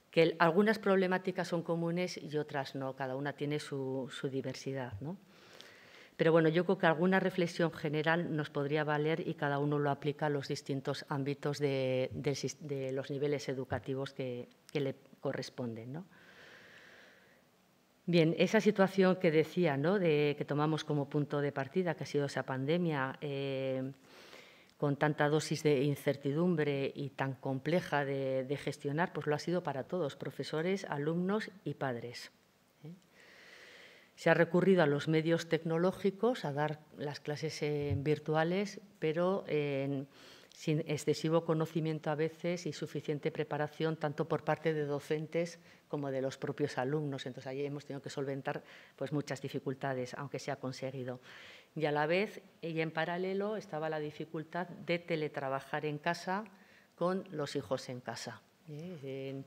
que algunas problemáticas son comunes y otras no, cada una tiene su, diversidad. ¿no? Pero bueno, yo creo que alguna reflexión general nos podría valer y cada uno lo aplica a los distintos ámbitos de, los niveles educativos que, que le corresponden. ¿no? Bien, esa situación que decía, ¿no? de, que tomamos como punto de partida, que ha sido esa pandemia, eh, con tanta dosis de incertidumbre y tan compleja de, gestionar, pues lo ha sido para todos, profesores, alumnos y padres. ¿eh? Se ha recurrido a los medios tecnológicos, a dar las clases eh, virtuales, pero en sin excesivo conocimiento a veces y suficiente preparación tanto por parte de docentes como de los propios alumnos. Entonces, allí hemos tenido que solventar pues, muchas dificultades, aunque se ha conseguido. Y a la vez, y en paralelo, estaba la dificultad de teletrabajar en casa con los hijos en casa. ¿Eh?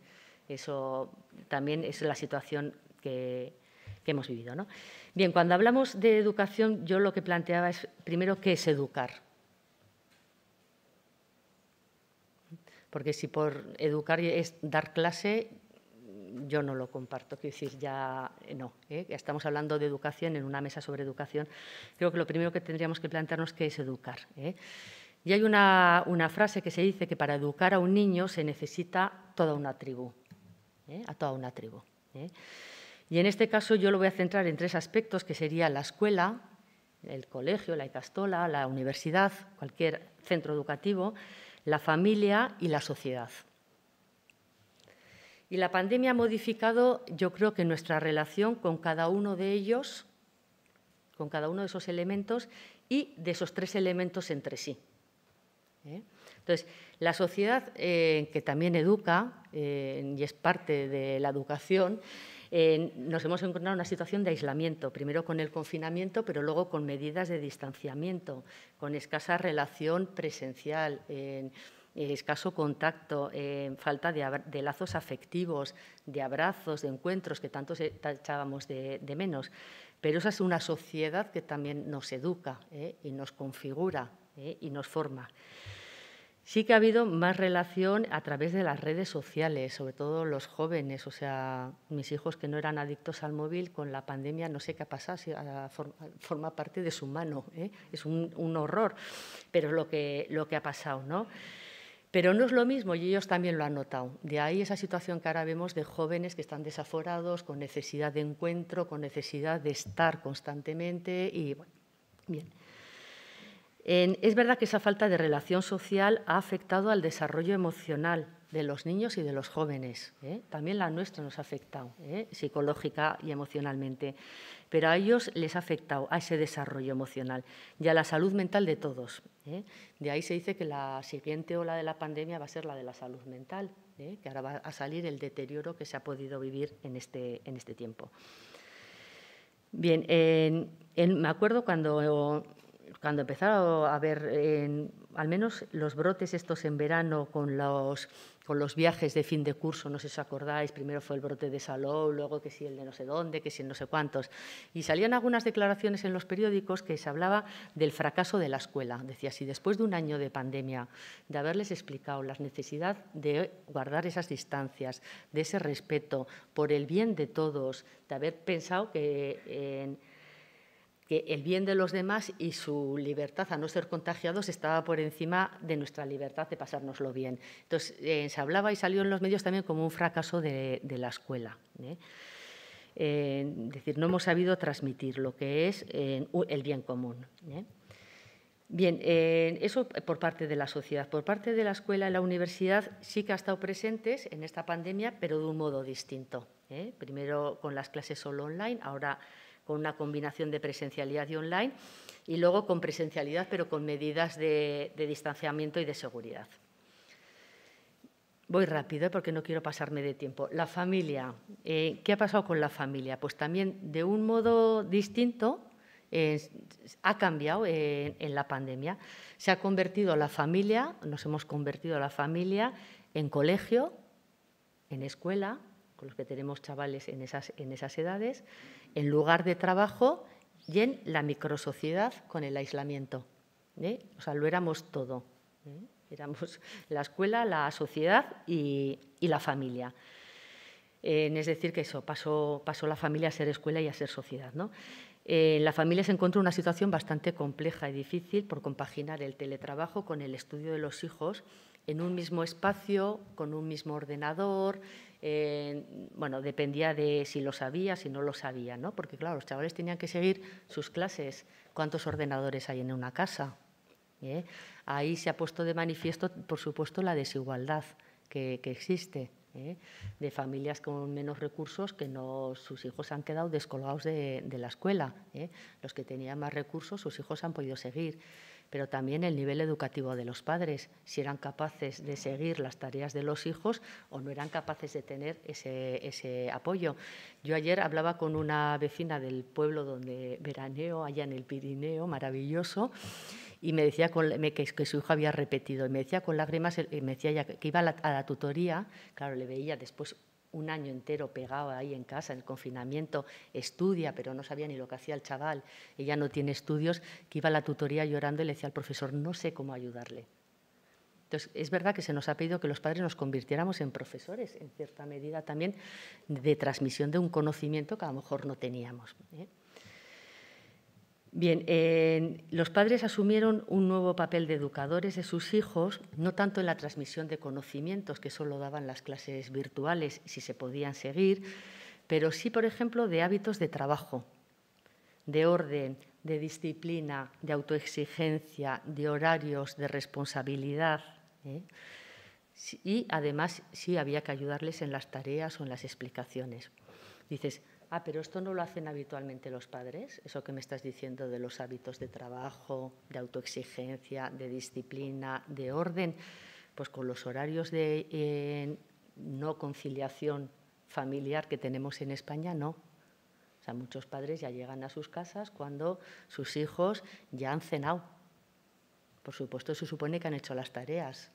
Eso también es la situación que, hemos vivido. Bien, cuando hablamos de educación, yo lo que planteaba es, primero, ¿qué es educar? porque si por educar es dar clase, yo no lo comparto. Quiero decir, ya eh, no. Ya ¿eh? estamos hablando de educación en una mesa sobre educación. Creo que lo primero que tendríamos que plantearnos qué es educar. ¿eh? Y hay una, frase que se dice que para educar a un niño se necesita toda una tribu, a toda una tribu. Y en este caso yo lo voy a centrar en tres aspectos, que sería la escuela, el colegio, la Icastola, la universidad, cualquier centro educativo, la familia y la sociedad. Y la pandemia ha modificado, yo creo que nuestra relación con cada uno de ellos, con cada uno de esos elementos y de esos tres elementos entre sí. ¿eh? Entonces, la sociedad eh, que también educa eh, y es parte de la educación, eh, nos hemos encontrado en una situación de aislamiento, primero con el confinamiento, pero luego con medidas de distanciamiento, con escasa relación presencial. Eh, escaso contacto, falta de, lazos afectivos, de abrazos, de encuentros que tanto echábamos de, menos. Pero esa es una sociedad que también nos educa eh, y nos configura y nos forma. Sí que ha habido más relación a través de las redes sociales, sobre todo los jóvenes, o sea, mis hijos que no eran adictos al móvil, con la pandemia no sé qué ha pasado, si forma parte de su mano, ¿eh? es un, horror, pero lo que, lo que ha pasado, ¿no? Pero no es lo mismo y ellos también lo han notado. De ahí esa situación que ahora vemos de jóvenes que están desaforados, con necesidad de encuentro, con necesidad de estar constantemente y bueno, bien es verdad que esa falta de relación social ha afectado al desarrollo emocional de los niños y de los jóvenes. ¿eh? También la nuestra nos ha afectado, ¿eh? psicológica y emocionalmente. Pero a ellos les ha afectado a ese desarrollo emocional y a la salud mental de todos. ¿eh? De ahí se dice que la siguiente ola de la pandemia va a ser la de la salud mental, que ahora va a salir el deterioro que se ha podido vivir en este, en este tiempo. Bien, me acuerdo cuando cuando empezaron a ver, al menos los brotes estos en verano con los, con los viajes de fin de curso, no sé si os acordáis, primero fue el brote de Salou, luego que si el de no sé dónde, que si el no sé cuántos. Y salían algunas declaraciones en los periódicos que se hablaba del fracaso de la escuela. Decía, si después de un año de pandemia, de haberles explicado la necesidad de guardar esas distancias, de ese respeto por el bien de todos, de haber pensado que que el bien de los demás y su libertad a no ser contagiados estaba por encima de nuestra libertad de pasárnoslo bien. Entonces, eh, se hablaba y salió en los medios también como un fracaso de, la escuela. ¿eh? Eh, es decir, no hemos sabido transmitir lo que es el bien común. Bien, eso por parte de la sociedad. Por parte de la escuela y la universidad sí que ha estado presentes en esta pandemia, pero de un modo distinto. Primero con las clases solo online, ahora con una combinación de presencialidad y online, y luego con presencialidad, pero con medidas de, distanciamiento y de seguridad. Voy rápido eh, porque no quiero pasarme de tiempo. La familia, eh, ¿qué ha pasado con la familia? Pues también de un modo distinto eh, ha cambiado en la pandemia. Se ha convertido la familia, nos hemos convertido la familia en colegio, en escuela, con los que tenemos chavales en en esas edades, en lugar de trabajo y en la microsociedad con el aislamiento. ¿eh? O sea, lo éramos todo. ¿eh? Éramos la escuela, la sociedad y, la familia. Eh, es decir, que eso, pasó, pasó la familia a ser escuela y a ser sociedad. ¿no? la familia se encuentra una situación bastante compleja y difícil por compaginar el teletrabajo con el estudio de los hijos en un mismo espacio, con un mismo ordenador, bueno, dependía de si lo sabía, si no lo sabía, ¿no? Porque claro, los chavales tenían que seguir sus clases, cuántos ordenadores hay en una casa. ¿Eh? Ahí se ha puesto de manifiesto, por supuesto, la desigualdad que, existe. ¿eh? de familias con menos recursos que sus hijos han quedado descolgados de la escuela. ¿eh? Los que tenían más recursos, sus hijos han podido seguir pero también el nivel educativo de los padres, si eran capaces de seguir las tareas de los hijos o no eran capaces de tener ese, apoyo. Yo ayer hablaba con una vecina del pueblo donde veraneo, allá en el Pirineo, maravilloso, y me decía me, que, su hijo había repetido, y me decía con lágrimas, eh, me decía ya que iba a la tutoría, claro, le veía después un año entero pegado ahí en casa, en el confinamiento, estudia, mm. pero no sabía ni lo que hacía el chaval, ella no tiene estudios, que iba a la tutoría llorando y le decía al profesor, no sé cómo ayudarle. Entonces, es verdad que se nos ha pedido que los padres nos convirtiéramos en profesores, en cierta medida también, de transmisión de un conocimiento que a lo mejor no teníamos. ¿eh? Bien, los padres asumieron un nuevo papel de educadores de sus hijos, no tanto en la transmisión de conocimientos, que solo daban las clases virtuales, si se podían seguir, pero sí, por ejemplo, de hábitos de trabajo, de orden, de disciplina, de autoexigencia, de horarios, de responsabilidad. ¿eh? Y además sí había que ayudarles en las tareas o en las explicaciones. Dices, Ah, pero esto no lo hacen habitualmente los padres, eso que me estás diciendo de los hábitos de trabajo, de autoexigencia, de disciplina, de orden, pues con los horarios de no conciliación familiar que tenemos en España, no. O sea, muchos padres ya llegan a sus casas cuando sus hijos ya han cenado. Por supuesto, se supone que han hecho las tareas,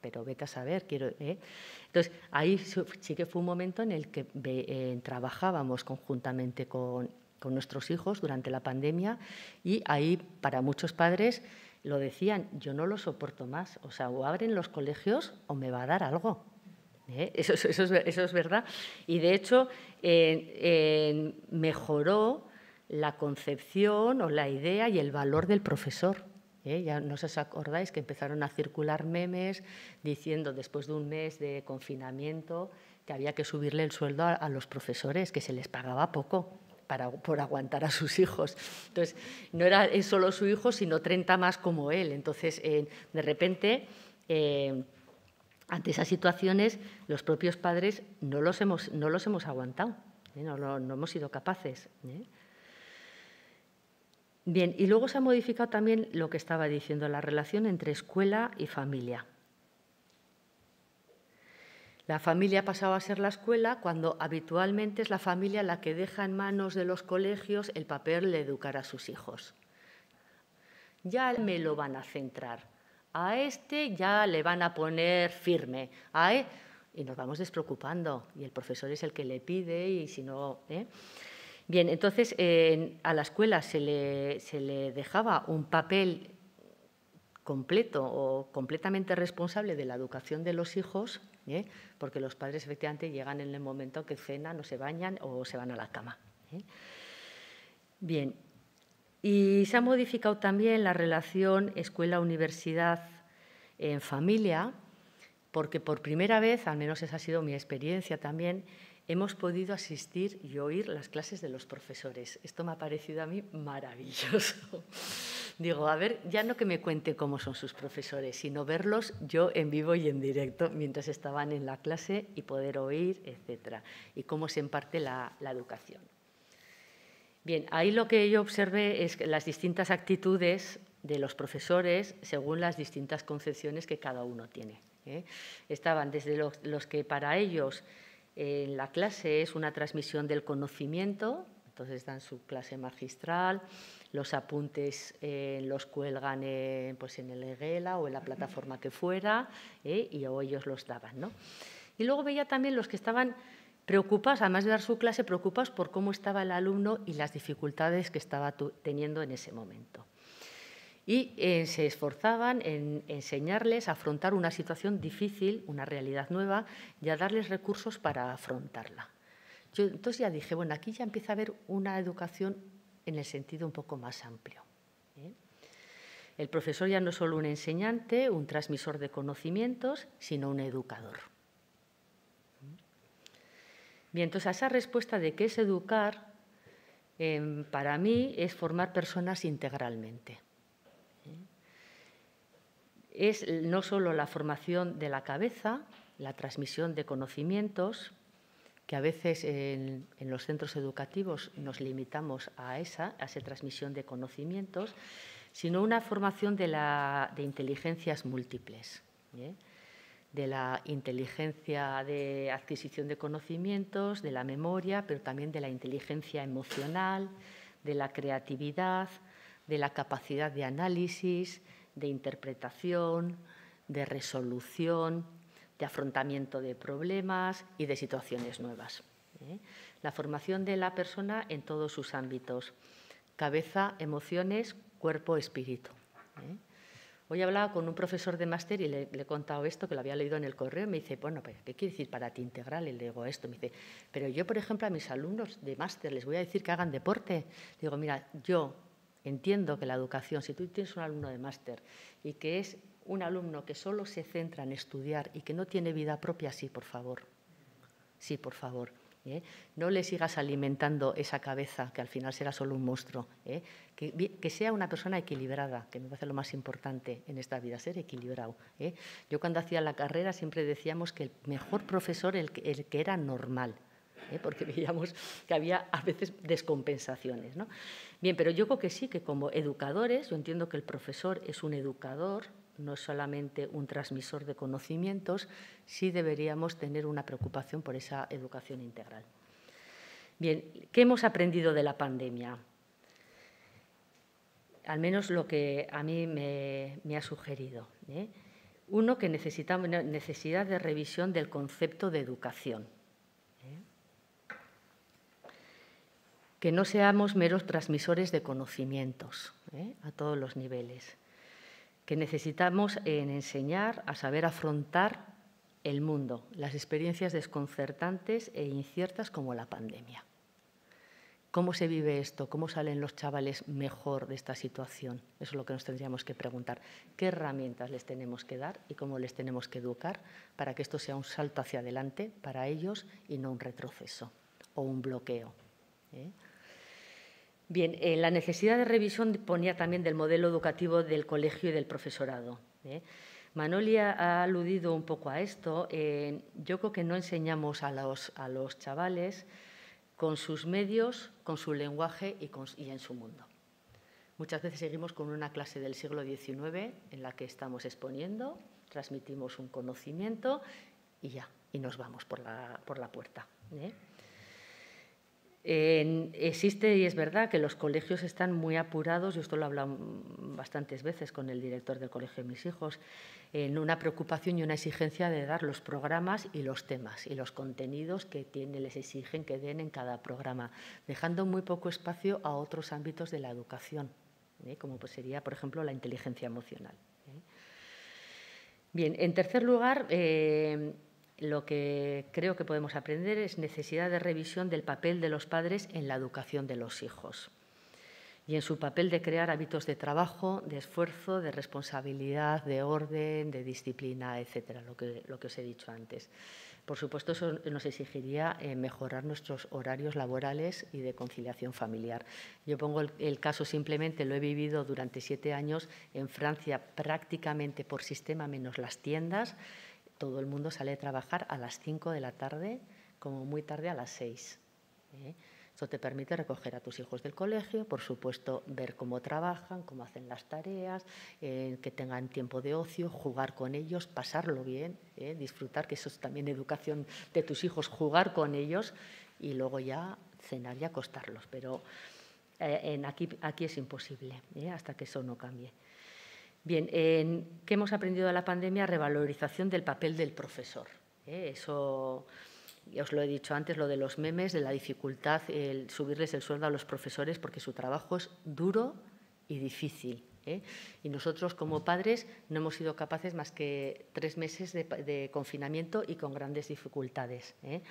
pero vete a saber, quiero... ¿eh? Entonces, ahí sí que fue un momento en el que eh, trabajábamos conjuntamente con, nuestros hijos durante la pandemia y ahí para muchos padres lo decían, yo no lo soporto más, o sea, o abren los colegios o me va a dar algo. ¿eh? Eso, es, verdad. Y de hecho, mejoró la concepción o la idea y el valor del profesor. ¿eh? Ya no os acordáis que empezaron a circular memes diciendo después de un mes de confinamiento que había que subirle el sueldo a, los profesores, que se les pagaba poco. Para, por aguantar a sus hijos. Entonces, no era solo su hijo, sino 30 más como él. Entonces, eh, de repente, eh, ante esas situaciones, los propios padres no los hemos, no los hemos aguantado, no hemos sido capaces. Bien, y luego se ha modificado también lo que estaba diciendo, la relación entre escuela y familia. La familia pasaba a ser la escuela cuando habitualmente es la familia la que deja en manos de los colegios el papel de educar a sus hijos. Ya me lo van a centrar, a este ya le van a poner firme, e, y nos vamos despreocupando y el profesor es el que le pide y si no... ¿eh? Bien, entonces a la escuela se le, dejaba un papel completo o completamente responsable de la educación de los hijos, ¿eh? porque los padres efectivamente llegan en el momento que cenan o se bañan o se van a la cama. ¿eh? Bien, y se ha modificado también la relación escuela-universidad en familia, porque por primera vez, al menos esa ha sido mi experiencia también, hemos podido asistir y oír las clases de los profesores. Esto me ha parecido a mí maravilloso. (laughs) Digo, a ver, ya no que me cuente cómo son sus profesores, sino verlos yo en vivo y en directo mientras estaban en la clase y poder oír, etcétera, y cómo se imparte la, educación. Bien, ahí lo que yo observé es las distintas actitudes de los profesores según las distintas concepciones que cada uno tiene. ¿eh? Estaban desde los que para ellos en la clase es una transmisión del conocimiento, entonces dan su clase magistral, los apuntes eh, los cuelgan en, pues, el EGELA o en la plataforma que fuera eh, y ellos los daban. ¿no? Y luego veía también los que estaban preocupados, además de dar su clase, preocupados por cómo estaba el alumno y las dificultades que estaba teniendo en ese momento y eh, se esforzaban en enseñarles a afrontar una situación difícil, una realidad nueva, y a darles recursos para afrontarla. Yo entonces ya dije, bueno, aquí ya empieza a haber una educación en el sentido un poco más amplio. ¿eh? El profesor ya no es solo un enseñante, un transmisor de conocimientos, sino un educador. Bien, entonces a esa respuesta de qué es educar, em, para mí es formar personas integralmente es no solo la formación de la cabeza, la transmisión de conocimientos, que a veces en, los centros educativos nos limitamos a esa, a esa transmisión de conocimientos, sino una formación de, inteligencias múltiples, ¿eh? de la inteligencia de adquisición de conocimientos, de la memoria, pero también de la inteligencia emocional, de la creatividad, de la capacidad de análisis, de interpretación, de resolución, de afrontamiento de problemas y de situaciones nuevas. ¿eh? La formación de la persona en todos sus ámbitos, cabeza, emociones, cuerpo, espíritu. ¿eh? Hoy hablaba con un profesor de máster y le, he contado esto, que lo había leído en el correo, y me dice, bueno, ¿qué quiere decir para ti integral? Y le digo esto, me dice, pero yo, por ejemplo, a mis alumnos de máster les voy a decir que hagan deporte. Digo, mira, yo Entiendo que la educación, si tú tienes un alumno de máster y que es un alumno que solo se centra en estudiar y que no tiene vida propia, sí, por favor. Sí, por favor. ¿eh? No le sigas alimentando esa cabeza, que al final será solo un monstruo. ¿eh? Que, sea una persona equilibrada, que me parece lo más importante en esta vida, ser equilibrado. ¿eh? Yo cuando hacía la carrera siempre decíamos que el mejor profesor, el que era normal. ¿eh? porque (laughs) veíamos que había a veces descompensaciones. ¿no? Bien, pero yo creo que sí, que como educadores, yo entiendo que el profesor es un educador, no es solamente un transmisor de conocimientos, sí deberíamos tener una preocupación por esa educación integral. Bien, ¿qué hemos aprendido de la pandemia? Al menos lo que a mí me, ha sugerido. ¿eh? Uno, que necesitamos necesidad de revisión del concepto de educación. que no seamos meros transmisores de conocimientos ¿eh? a todos los niveles, que necesitamos en enseñar a saber afrontar el mundo, las experiencias desconcertantes e inciertas como la pandemia. ¿Cómo se vive esto? ¿Cómo salen los chavales mejor de esta situación? Eso es lo que nos tendríamos que preguntar. ¿Qué herramientas les tenemos que dar y cómo les tenemos que educar para que esto sea un salto hacia adelante para ellos y no un retroceso o un bloqueo? ¿eh? Bien, eh, la necesidad de revisión ponía también del modelo educativo del colegio y del profesorado. ¿eh? Manolia ha aludido un poco a esto. Eh, yo creo que no enseñamos a los, chavales con sus medios, con su lenguaje y, en su mundo. Muchas veces seguimos con una clase del siglo XIX en la que estamos exponiendo, transmitimos un conocimiento y ya, y nos vamos por la, puerta. ¿eh? existe y es verdad que los colegios están muy apurados, y esto lo he hablado bastantes veces con el director del colegio de mis hijos, en una preocupación y una exigencia de dar los programas y los temas y los contenidos que les exigen que den en cada programa, dejando muy poco espacio a otros ámbitos de la educación, ¿eh? como pues sería, por ejemplo, la inteligencia emocional. ¿eh? Bien, en tercer lugar, eh, lo que creo que podemos aprender es necesidad de revisión del papel de los padres en la educación de los hijos y en su papel de crear hábitos de trabajo, de esfuerzo, de responsabilidad, de orden, de disciplina, etcétera, lo que, os he dicho antes. Por supuesto, eso nos exigiría eh, mejorar nuestros horarios laborales y de conciliación familiar. Yo pongo el caso simplemente, lo he vivido durante siete años en Francia prácticamente por sistema menos las tiendas todo el mundo sale a trabajar a las 5 de la tarde, como muy tarde a las 6. ¿eh? Eso te permite recoger a tus hijos del colegio, por supuesto, ver cómo trabajan, cómo hacen las tareas, eh, que tengan tiempo de ocio, jugar con ellos, pasarlo bien, ¿eh? disfrutar, que eso es también educación de tus hijos, jugar con ellos y luego ya cenar y acostarlos. Pero aquí, aquí es imposible, hasta que eso no cambie. Bien, ¿qué hemos aprendido de la pandemia? Revalorización del papel del profesor. ¿eh? Eso, Eso os lo he dicho antes, lo de los memes, de la dificultad, el subirles el sueldo a los profesores porque su trabajo es duro y difícil. ¿eh? Y nosotros como padres no hemos sido capaces más que tres meses de, confinamiento y con grandes dificultades. ¿eh?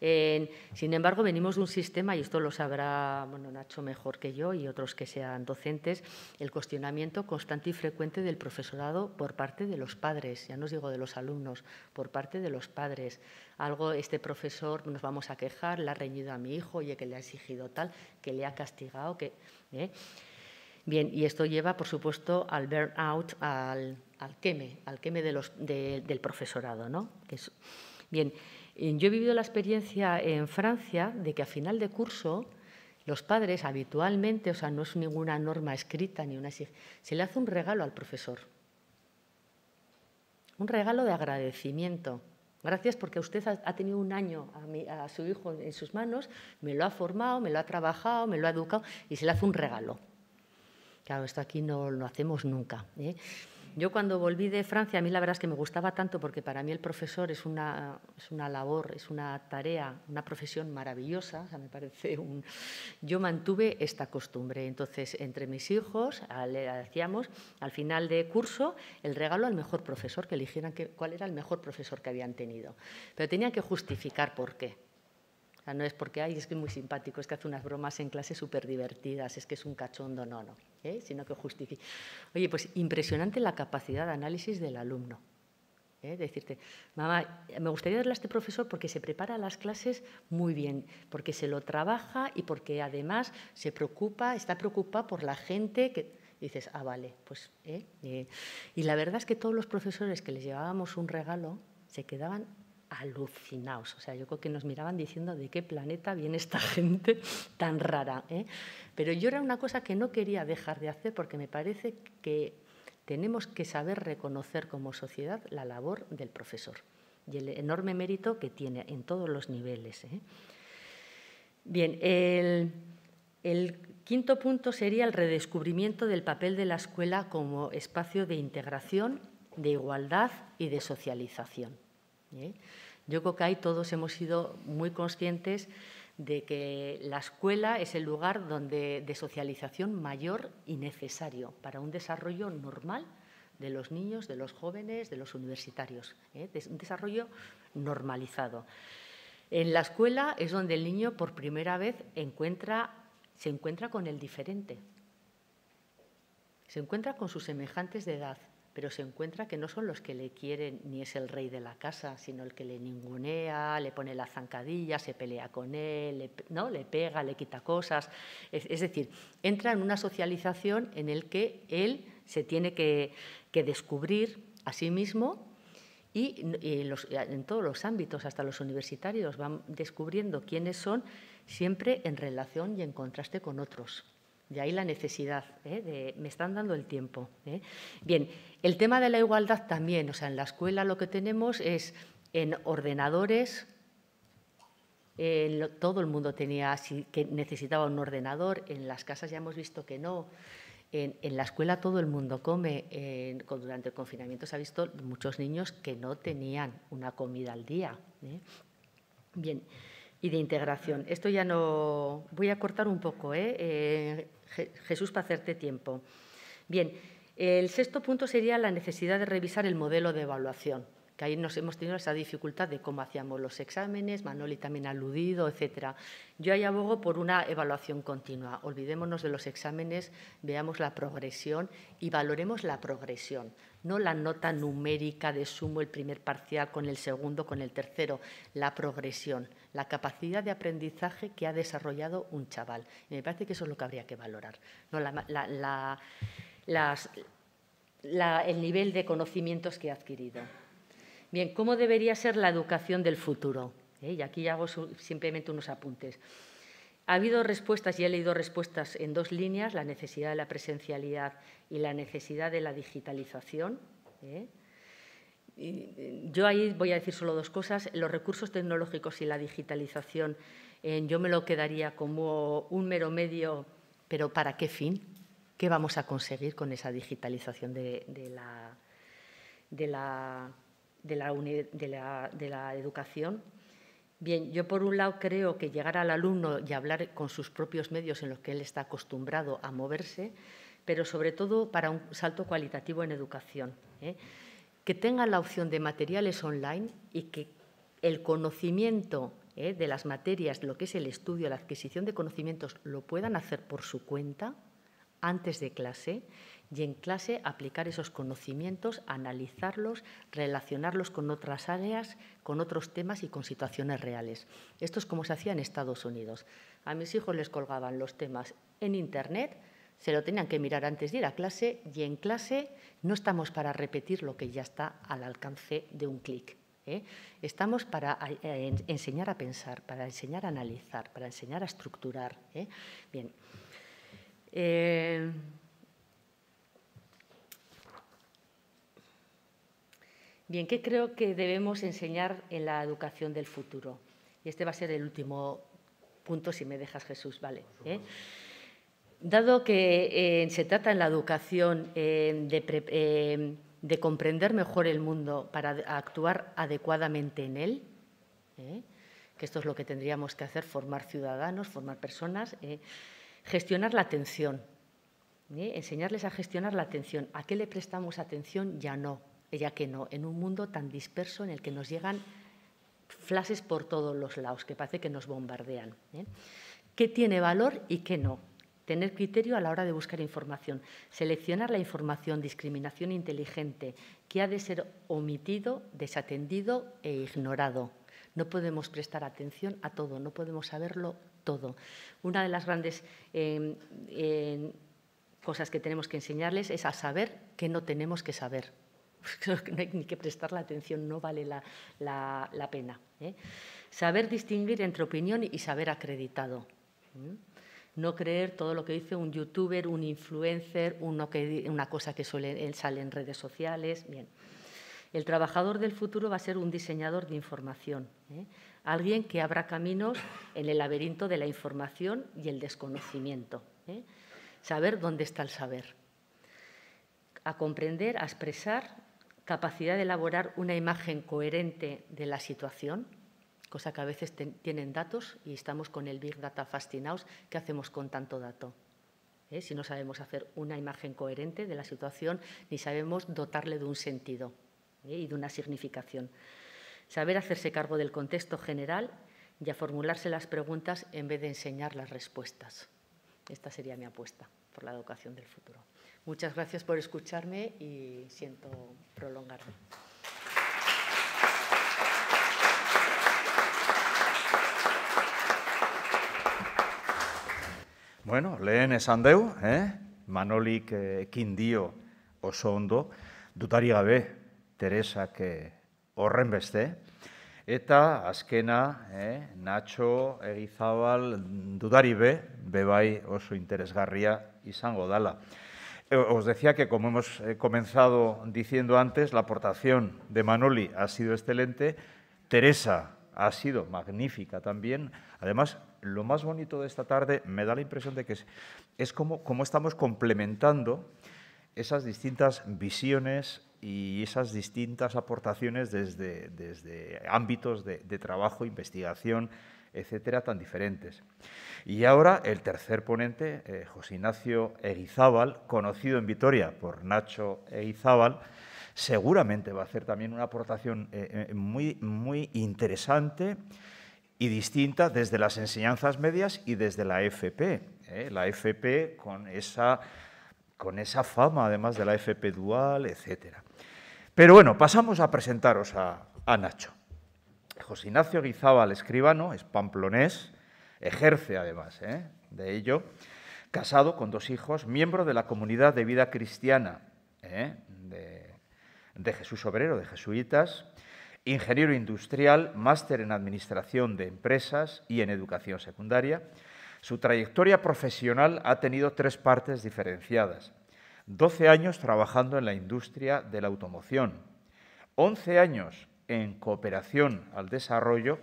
sin embargo, venimos de un sistema, y esto lo sabrá bueno, Nacho mejor que yo y otros que sean docentes, el cuestionamiento constante y frecuente del profesorado por parte de los padres, ya no os digo de los alumnos, por parte de los padres. Algo, este profesor nos vamos a quejar, le ha reñido a mi hijo, que le ha exigido tal, que le ha castigado, que. ¿eh? Bien, y esto lleva, por supuesto, al burnout, al, al queme, al queme de los, del profesorado, ¿no? Que es, bien. Yo he vivido la experiencia en Francia de que a final de curso los padres habitualmente, o sea, no es ninguna norma escrita ni una se le hace un regalo al profesor. Un regalo de agradecimiento. Gracias porque usted ha tenido un año a, su hijo en sus manos, me lo ha formado, me lo ha trabajado, me lo ha educado y se le hace un regalo. Claro, esto aquí no lo hacemos nunca. ¿eh? Yo cuando volví de Francia, a mí la verdad es que me gustaba tanto porque para mí el profesor es una, es una labor, es una tarea, una profesión maravillosa. me parece un... Yo mantuve esta costumbre. Entonces, entre mis hijos le hacíamos al final de curso el regalo al mejor profesor, que eligieran que, cuál era el mejor profesor que habían tenido. Pero tenían que justificar por qué no es porque, ay, es que es muy simpático, es que hace unas bromas en clase súper divertidas, es que es un cachondo, no, no, ¿eh? sino que justifica. Oye, pues impresionante la capacidad de análisis del alumno. ¿eh? Decirte, mamá, me gustaría darle a este profesor porque se prepara las clases muy bien, porque se lo trabaja y porque además se preocupa, está preocupada por la gente que... dices, ah, vale, pues... ¿eh? ¿eh? Y la verdad es que todos los profesores que les llevábamos un regalo se quedaban alucinados. O sea, yo creo que nos miraban diciendo de qué planeta viene esta gente tan rara. Eh? Pero yo era una cosa que no quería dejar de hacer porque me parece que tenemos que saber reconocer como sociedad la labor del profesor y el enorme mérito que tiene en todos los niveles. Eh. Bien, el quinto punto sería el redescubrimiento del papel de la escuela como espacio de integración, de igualdad y de socialización. ¿eh? Yo creo que ahí todos hemos sido muy conscientes de que la escuela es el lugar donde, de socialización mayor y necesario para un desarrollo normal de los niños, de los jóvenes, de los universitarios, ¿eh? un desarrollo normalizado. En la escuela es donde el niño por primera vez se encuentra con el diferente, se encuentra con sus semejantes de edad, pero se encuentra que no son los que le quieren ni es el rey de la casa, sino el que le ningunea, le pone la zancadilla, se pelea con él, le, ¿no? le pega, le quita cosas. Es, decir, entra en una socialización en el que él se tiene que, descubrir a sí mismo y, en todos los ámbitos, hasta los universitarios, van descubriendo quiénes son siempre en relación y en contraste con otros. De ahí la necesidad, ¿eh? me están dando el tiempo. ¿eh? Bien, el tema de la igualdad también, o sea, en la escuela lo que tenemos es en ordenadores, todo el mundo tenía que necesitaba un ordenador, en las casas ya hemos visto que no. En, la escuela todo el mundo come. durante el confinamiento se ha visto muchos niños que no tenían una comida al día. ¿eh? Bien, y de integración. Esto ya no. Voy a cortar un poco, ¿eh? Jesús para hacerte tiempo. Bien, el sexto punto sería la necesidad de revisar el modelo de evaluación, que ahí nos hemos tenido esa dificultad de cómo hacíamos los exámenes, Manoli también ha aludido, etcétera. Yo ahí abogo por una evaluación continua. Olvidémonos de los exámenes, veamos la progresión y valoremos la progresión, no la nota numérica de sumo el primer parcial con el segundo, con el tercero, la progresión la capacidad de aprendizaje que ha desarrollado un chaval. Y me parece que eso es lo que habría que valorar. No, el nivel de conocimientos que ha adquirido. Bien, ¿cómo debería ser la educación del futuro? ¿Eh? Y aquí hago simplemente unos apuntes. Ha habido respuestas y he leído respuestas en dos líneas, la necesidad de la presencialidad y la necesidad de la digitalización. ¿eh? Eh, yo ahí voy a decir solo dos cosas. Los recursos tecnológicos y la digitalización, eh, yo me lo quedaría como un mero medio, pero ¿para qué fin? ¿Qué vamos a conseguir con esa digitalización de, la, educación? Bien, yo por un lado creo que llegar al alumno y hablar con sus propios medios en los que él está acostumbrado a moverse, pero sobre todo para un salto cualitativo en educación. ¿eh? que tengan la opción de materiales online y que el conocimiento eh, de las materias, lo que es el estudio, la adquisición de conocimientos, lo puedan hacer por su cuenta antes de clase y en clase aplicar esos conocimientos, analizarlos, relacionarlos con otras áreas, con otros temas y con situaciones reales. Esto es como se hacía en Estados Unidos. A mis hijos les colgaban los temas en Internet, se lo tenían que mirar antes de ir a clase y en clase no estamos para repetir lo que ya está al alcance de un clic. ¿eh? Estamos para eh, enseñar a pensar, para enseñar a analizar, para enseñar a estructurar. ¿eh? Bien. Bien, ¿qué creo que debemos enseñar en la educación del futuro? Y este va a ser el último punto, si me dejas Jesús, ¿vale? Dado que eh, se trata en la educación eh, de, eh, de, comprender mejor el mundo para actuar adecuadamente en él, que esto es lo que tendríamos que hacer, formar ciudadanos, formar personas, gestionar la atención, enseñarles a gestionar la atención, a qué le prestamos atención ya no, ya que no, en un mundo tan disperso en el que nos llegan flashes por todos los lados, que parece que nos bombardean. ¿Qué tiene valor y qué no? tener criterio a la hora de buscar información, seleccionar la información, discriminación inteligente, que ha de ser omitido, desatendido e ignorado. No podemos prestar atención a todo, no podemos saberlo todo. Una de las grandes em, em, cosas que tenemos que enseñarles es a saber que no tenemos que saber. (laughs) no hay ni que prestar la atención, no vale la, pena. ¿eh? Saber distinguir entre opinión y saber acreditado no creer todo lo que dice un youtuber, un influencer, una cosa que suele, eh, sale en redes sociales. Bien. El trabajador del futuro va a ser un diseñador de información, ¿eh? alguien que abra caminos en el laberinto de la información y el desconocimiento. ¿eh? Saber dónde está el saber. A comprender, a expresar, capacidad de elaborar una imagen coherente de la situación, cosa que a veces tienen datos y estamos con el Big Data fascinados, ¿qué hacemos con tanto dato? ¿Eh? Si no sabemos hacer una imagen coherente de la situación, ni sabemos dotarle de un sentido ¿eh? y de una significación. Saber hacerse cargo del contexto general y a formularse las preguntas en vez de enseñar las respuestas. Esta sería mi apuesta por la educación del futuro. Muchas gracias por escucharme y siento prolongarme. Bueno, leen esan deu, eh? Manolik ekin dio oso ondo, dutari gabe Teresak horren beste, eta Asquena, eh, Nacho Egizabal dudari be, bebai oso interesgarria San Godala. E, os decía que, como hemos eh, comenzado diciendo antes, la aportación de Manoli ha sido excelente, Teresa ha sido magnífica también, además lo más bonito de esta tarde me da la impresión de que es, como, estamos complementando esas distintas visiones y esas distintas aportaciones desde, desde ámbitos de, trabajo, investigación, etcétera, tan diferentes. Y ahora el tercer ponente, eh, José Ignacio Eguizábal, conocido en Vitoria por Nacho Eguizábal, seguramente va a hacer también una aportación eh, eh, muy, muy interesante y distinta desde las enseñanzas medias y desde la FP. ¿eh? La FP con esa, con esa fama, además de la FP dual, etc. Pero bueno, pasamos a presentaros a, Nacho. José Ignacio Guizábal Escribano es pamplonés, ejerce además ¿eh? de ello, casado con dos hijos, miembro de la comunidad de vida cristiana ¿eh? de, de Jesús Obrero, de jesuitas, ingeniero industrial, máster en Administración de Empresas y en Educación Secundaria. Su trayectoria profesional ha tenido tres partes diferenciadas. 12 años trabajando en la industria de la automoción, 11 años en cooperación al desarrollo,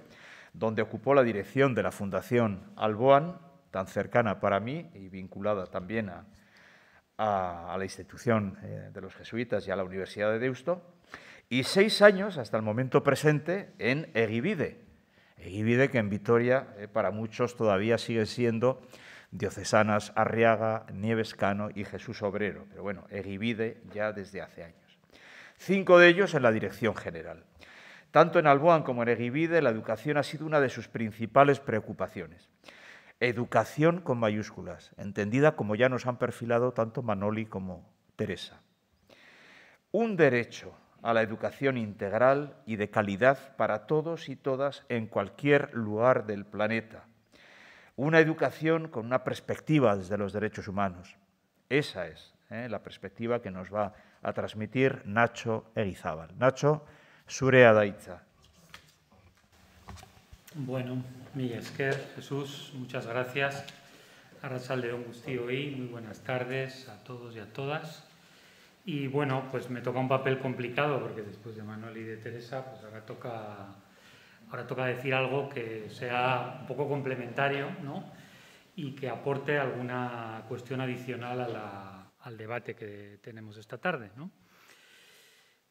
donde ocupó la dirección de la Fundación Alboan, tan cercana para mí y vinculada también a, la institución eh, de los jesuitas y a la Universidad de Deusto, y seis años hasta el momento presente en Egibide. Egibide, que en Vitoria eh, para muchos todavía sigue siendo diocesanas Arriaga, Nieves Cano y Jesús Obrero, pero bueno, Egibide ya desde hace años. Cinco de ellos en la dirección general. Tanto en Alboán como en Egibide, la educación ha sido una de sus principales preocupaciones. Educación con mayúsculas, entendida como ya nos han perfilado tanto Manoli como Teresa. Un derecho a la educación integral y de calidad para todos y todas en cualquier lugar del planeta. Una educación con una perspectiva desde los derechos humanos. Esa es ¿eh? la perspectiva que nos va a transmitir Nacho Erizábal, Nacho, Surea Bueno, Miguel Esquer, Jesús, muchas gracias. de Gustío y muy buenas tardes a todos y a todas. Y bueno, pues me toca un papel complicado porque después de Manuel y de Teresa, pues ahora toca, ahora toca decir algo que sea un poco complementario ¿no? y que aporte alguna cuestión adicional al debate que tenemos esta tarde. ¿no?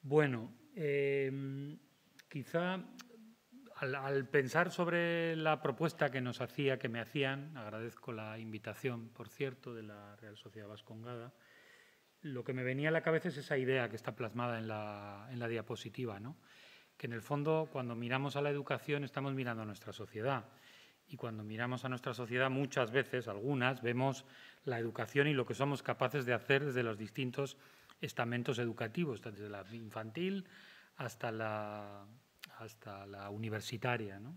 Bueno, em, quizá al, al, pensar sobre la propuesta que nos hacía, que me hacían, agradezco la invitación, por cierto, de la Real Sociedad Vascongada, lo que me venía a la cabeza es esa idea que está plasmada en la, diapositiva, ¿no? que en el fondo cuando miramos a la educación estamos mirando a nuestra sociedad y cuando miramos a nuestra sociedad muchas veces, algunas, vemos la educación y lo que somos capaces de hacer desde los distintos estamentos educativos, desde la infantil hasta la, hasta la universitaria. ¿no?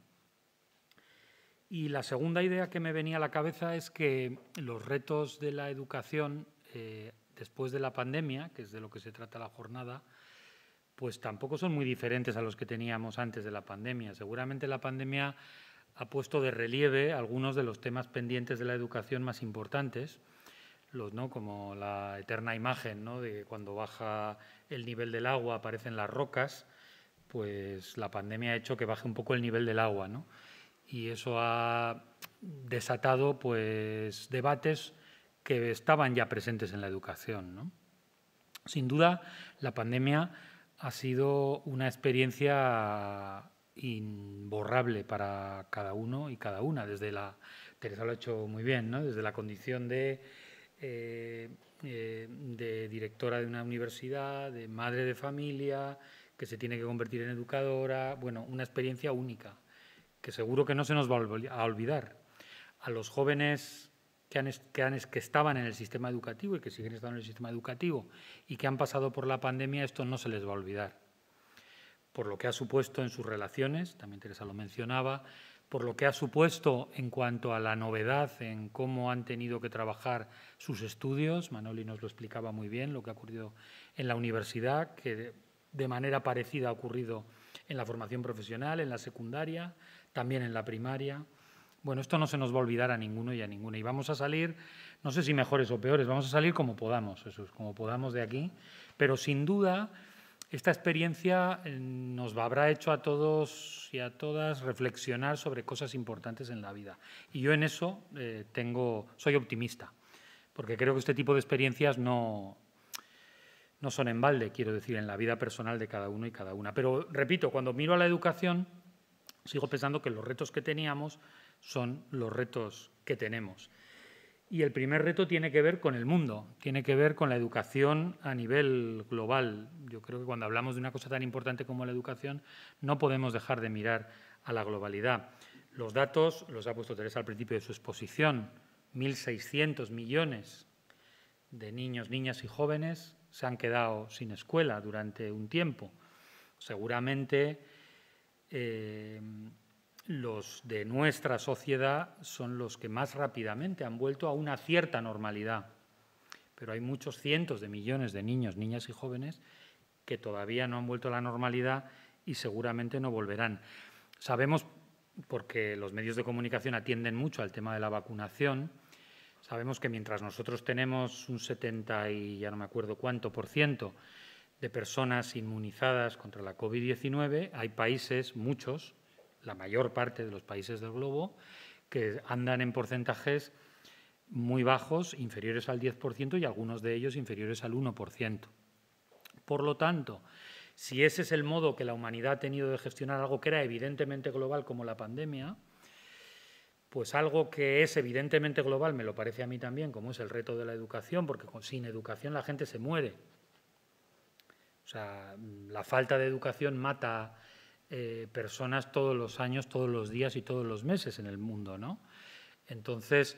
Y la segunda idea que me venía a la cabeza es que los retos de la educación eh, después de la pandemia, que es de lo que se trata la jornada, pues tampoco son muy diferentes a los que teníamos antes de la pandemia. Seguramente la pandemia ha puesto de relieve algunos de los temas pendientes de la educación más importantes, los, ¿no? como la eterna imagen ¿no? de cuando baja el nivel del agua aparecen las rocas, pues la pandemia ha hecho que baje un poco el nivel del agua, Y eso ha desatado pues debates que estaban ya presentes en la educación. Sin duda, la pandemia ha sido una experiencia imborrable para cada uno y cada una. Desde la Teresa lo ha hecho muy bien, desde la condición de, eh, eh, de directora de una universidad, de madre de familia, que se tiene que convertir en educadora. Bueno, una experiencia única que seguro que no se nos va a olvidar. A los jóvenes que, estaban en el sistema educativo y que siguen estando en el sistema educativo y que han pasado por la pandemia, esto no se les va a olvidar. Por lo que ha supuesto en sus relaciones, también Teresa lo mencionaba, por lo que ha supuesto en cuanto a la novedad en cómo han tenido que trabajar sus estudios. Manoli nos lo explicaba muy bien, lo que ha ocurrido en la universidad, que de manera parecida ha ocurrido en la formación profesional, en la secundaria, también en la primaria. Bueno, esto no se nos va a olvidar a ninguno y a ninguna. Y vamos a salir, no sé si mejores o peores, vamos a salir como podamos, Jesús, como podamos de aquí. Pero sin duda, esta experiencia eh, nos habrá hecho a todos y a todas reflexionar sobre cosas importantes en la vida. Y yo en eso eh, tengo, soy optimista, porque creo que este tipo de experiencias no, no son en balde, quiero decir, en la vida personal de cada uno y cada una. Pero repito, cuando miro a la educación, sigo pensando que los retos que teníamos son los retos que tenemos. Y el primer reto tiene que ver con el mundo, tiene que ver con la educación a nivel global. Yo creo que cuando hablamos de una cosa tan importante como la educación, no podemos dejar de mirar a la globalidad. Los datos los ha puesto Teresa al principio de su exposición. 1.600 millones de niños, niñas y jóvenes se han quedado sin escuela durante un tiempo. Seguramente eh, los de nuestra sociedad son los que más rápidamente han vuelto a una cierta normalidad. Pero hay muchos cientos de millones de niños, niñas y jóvenes que todavía no han vuelto a la normalidad y seguramente no volverán. Sabemos, porque los medios de comunicación atienden mucho al tema de la vacunación, sabemos que mientras nosotros tenemos un 70 y ya no me acuerdo cuánto por ciento de personas inmunizadas contra la COVID-19, hay países, muchos, la mayor parte de los países del globo, que andan en porcentajes muy bajos, inferiores al 10% y algunos de ellos inferiores al 1%. Por lo tanto, si ese es el modo que la humanidad ha tenido de gestionar algo que era evidentemente global como la pandemia, pues algo que es evidentemente global, me lo parece a mí también, como es el reto de la educación, porque sin educación la gente se muere. O sea, la falta de educación mata eh, personas todos los años, todos los días y todos los meses en el mundo. ¿no? Entonces,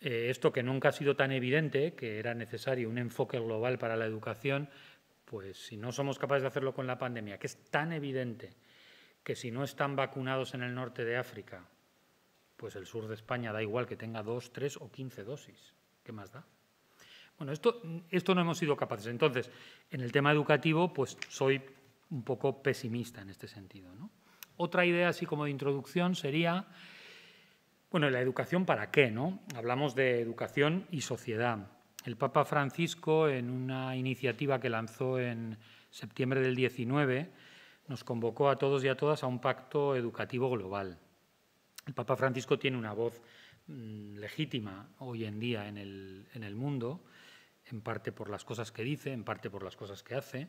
eh, esto que nunca ha sido tan evidente, que era necesario un enfoque global para la educación, pues si no somos capaces de hacerlo con la pandemia, que es tan evidente que si no están vacunados en el norte de África, pues el sur de España da igual que tenga dos, tres o quince dosis. ¿Qué más da? Bueno, esto, esto no hemos sido capaces. Entonces, en el tema educativo, pues soy un poco pesimista en este sentido. Otra idea, así como de introducción, sería, bueno, la educación para qué, ¿no? Hablamos de educación y sociedad. El Papa Francisco, en una iniciativa que lanzó en septiembre del 19, nos convocó a todos y a todas a un pacto educativo global. El Papa Francisco tiene una voz mm, legítima hoy en día en el, en el mundo, en parte por las cosas que dice, en parte por las cosas que hace.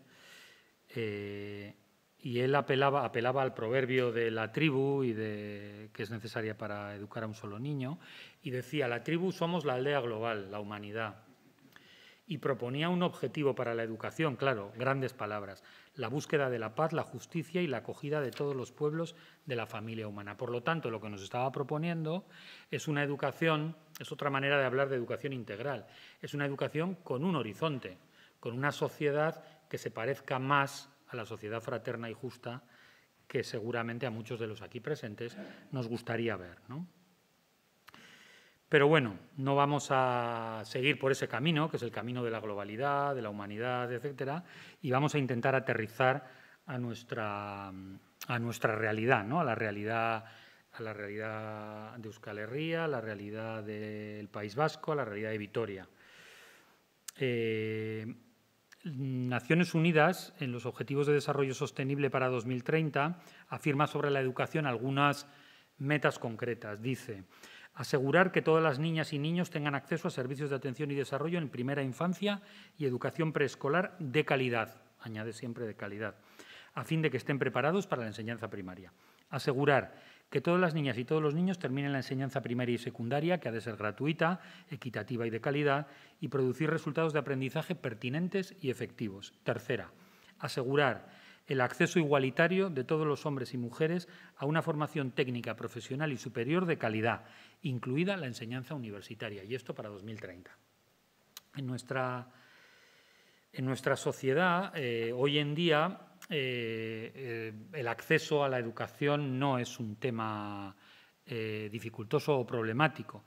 Eh, y él apelaba, al proverbio de la tribu y de, que es necesaria para educar a un solo niño, y decía, la tribu somos la aldea global, la humanidad. Y proponía un objetivo para la educación, claro, grandes palabras, la búsqueda de la paz, la justicia y la acogida de todos los pueblos de la familia humana. Por lo tanto, lo que nos estaba proponiendo es una educación, es otra manera de hablar de educación integral, es una educación con un horizonte, con una sociedad que se parezca más a la sociedad fraterna y justa que seguramente a muchos de los aquí presentes nos gustaría ver. Pero bueno, no vamos a seguir por ese camino, que es el camino de la globalidad, de la humanidad, etcétera, y vamos a intentar aterrizar a nuestra, a nuestra realidad, ¿no? a la realidad a la realidad de Euskal Herria, a la realidad del País Vasco, a la realidad de Vitoria. Eh, Naciones Unidas, en los Objetivos de Desarrollo Sostenible para 2030, afirma sobre la educación algunas metas concretas. Dice, asegurar que todas las niñas y niños tengan acceso a servicios de atención y desarrollo en primera infancia y educación preescolar de calidad, añade siempre de calidad, a fin de que estén preparados para la enseñanza primaria. Asegurar que todas las niñas y todos los niños terminen la enseñanza primaria y secundaria, que ha de ser gratuita, equitativa y de calidad, y producir resultados de aprendizaje pertinentes y efectivos. Tercera, asegurar el acceso igualitario de todos los hombres y mujeres a una formación técnica, profesional y superior de calidad, incluida la enseñanza universitaria, y esto para 2030. En nuestra, en nuestra sociedad, eh, hoy en día, eh, eh, el acceso a la educación no es un tema eh, dificultoso o problemático,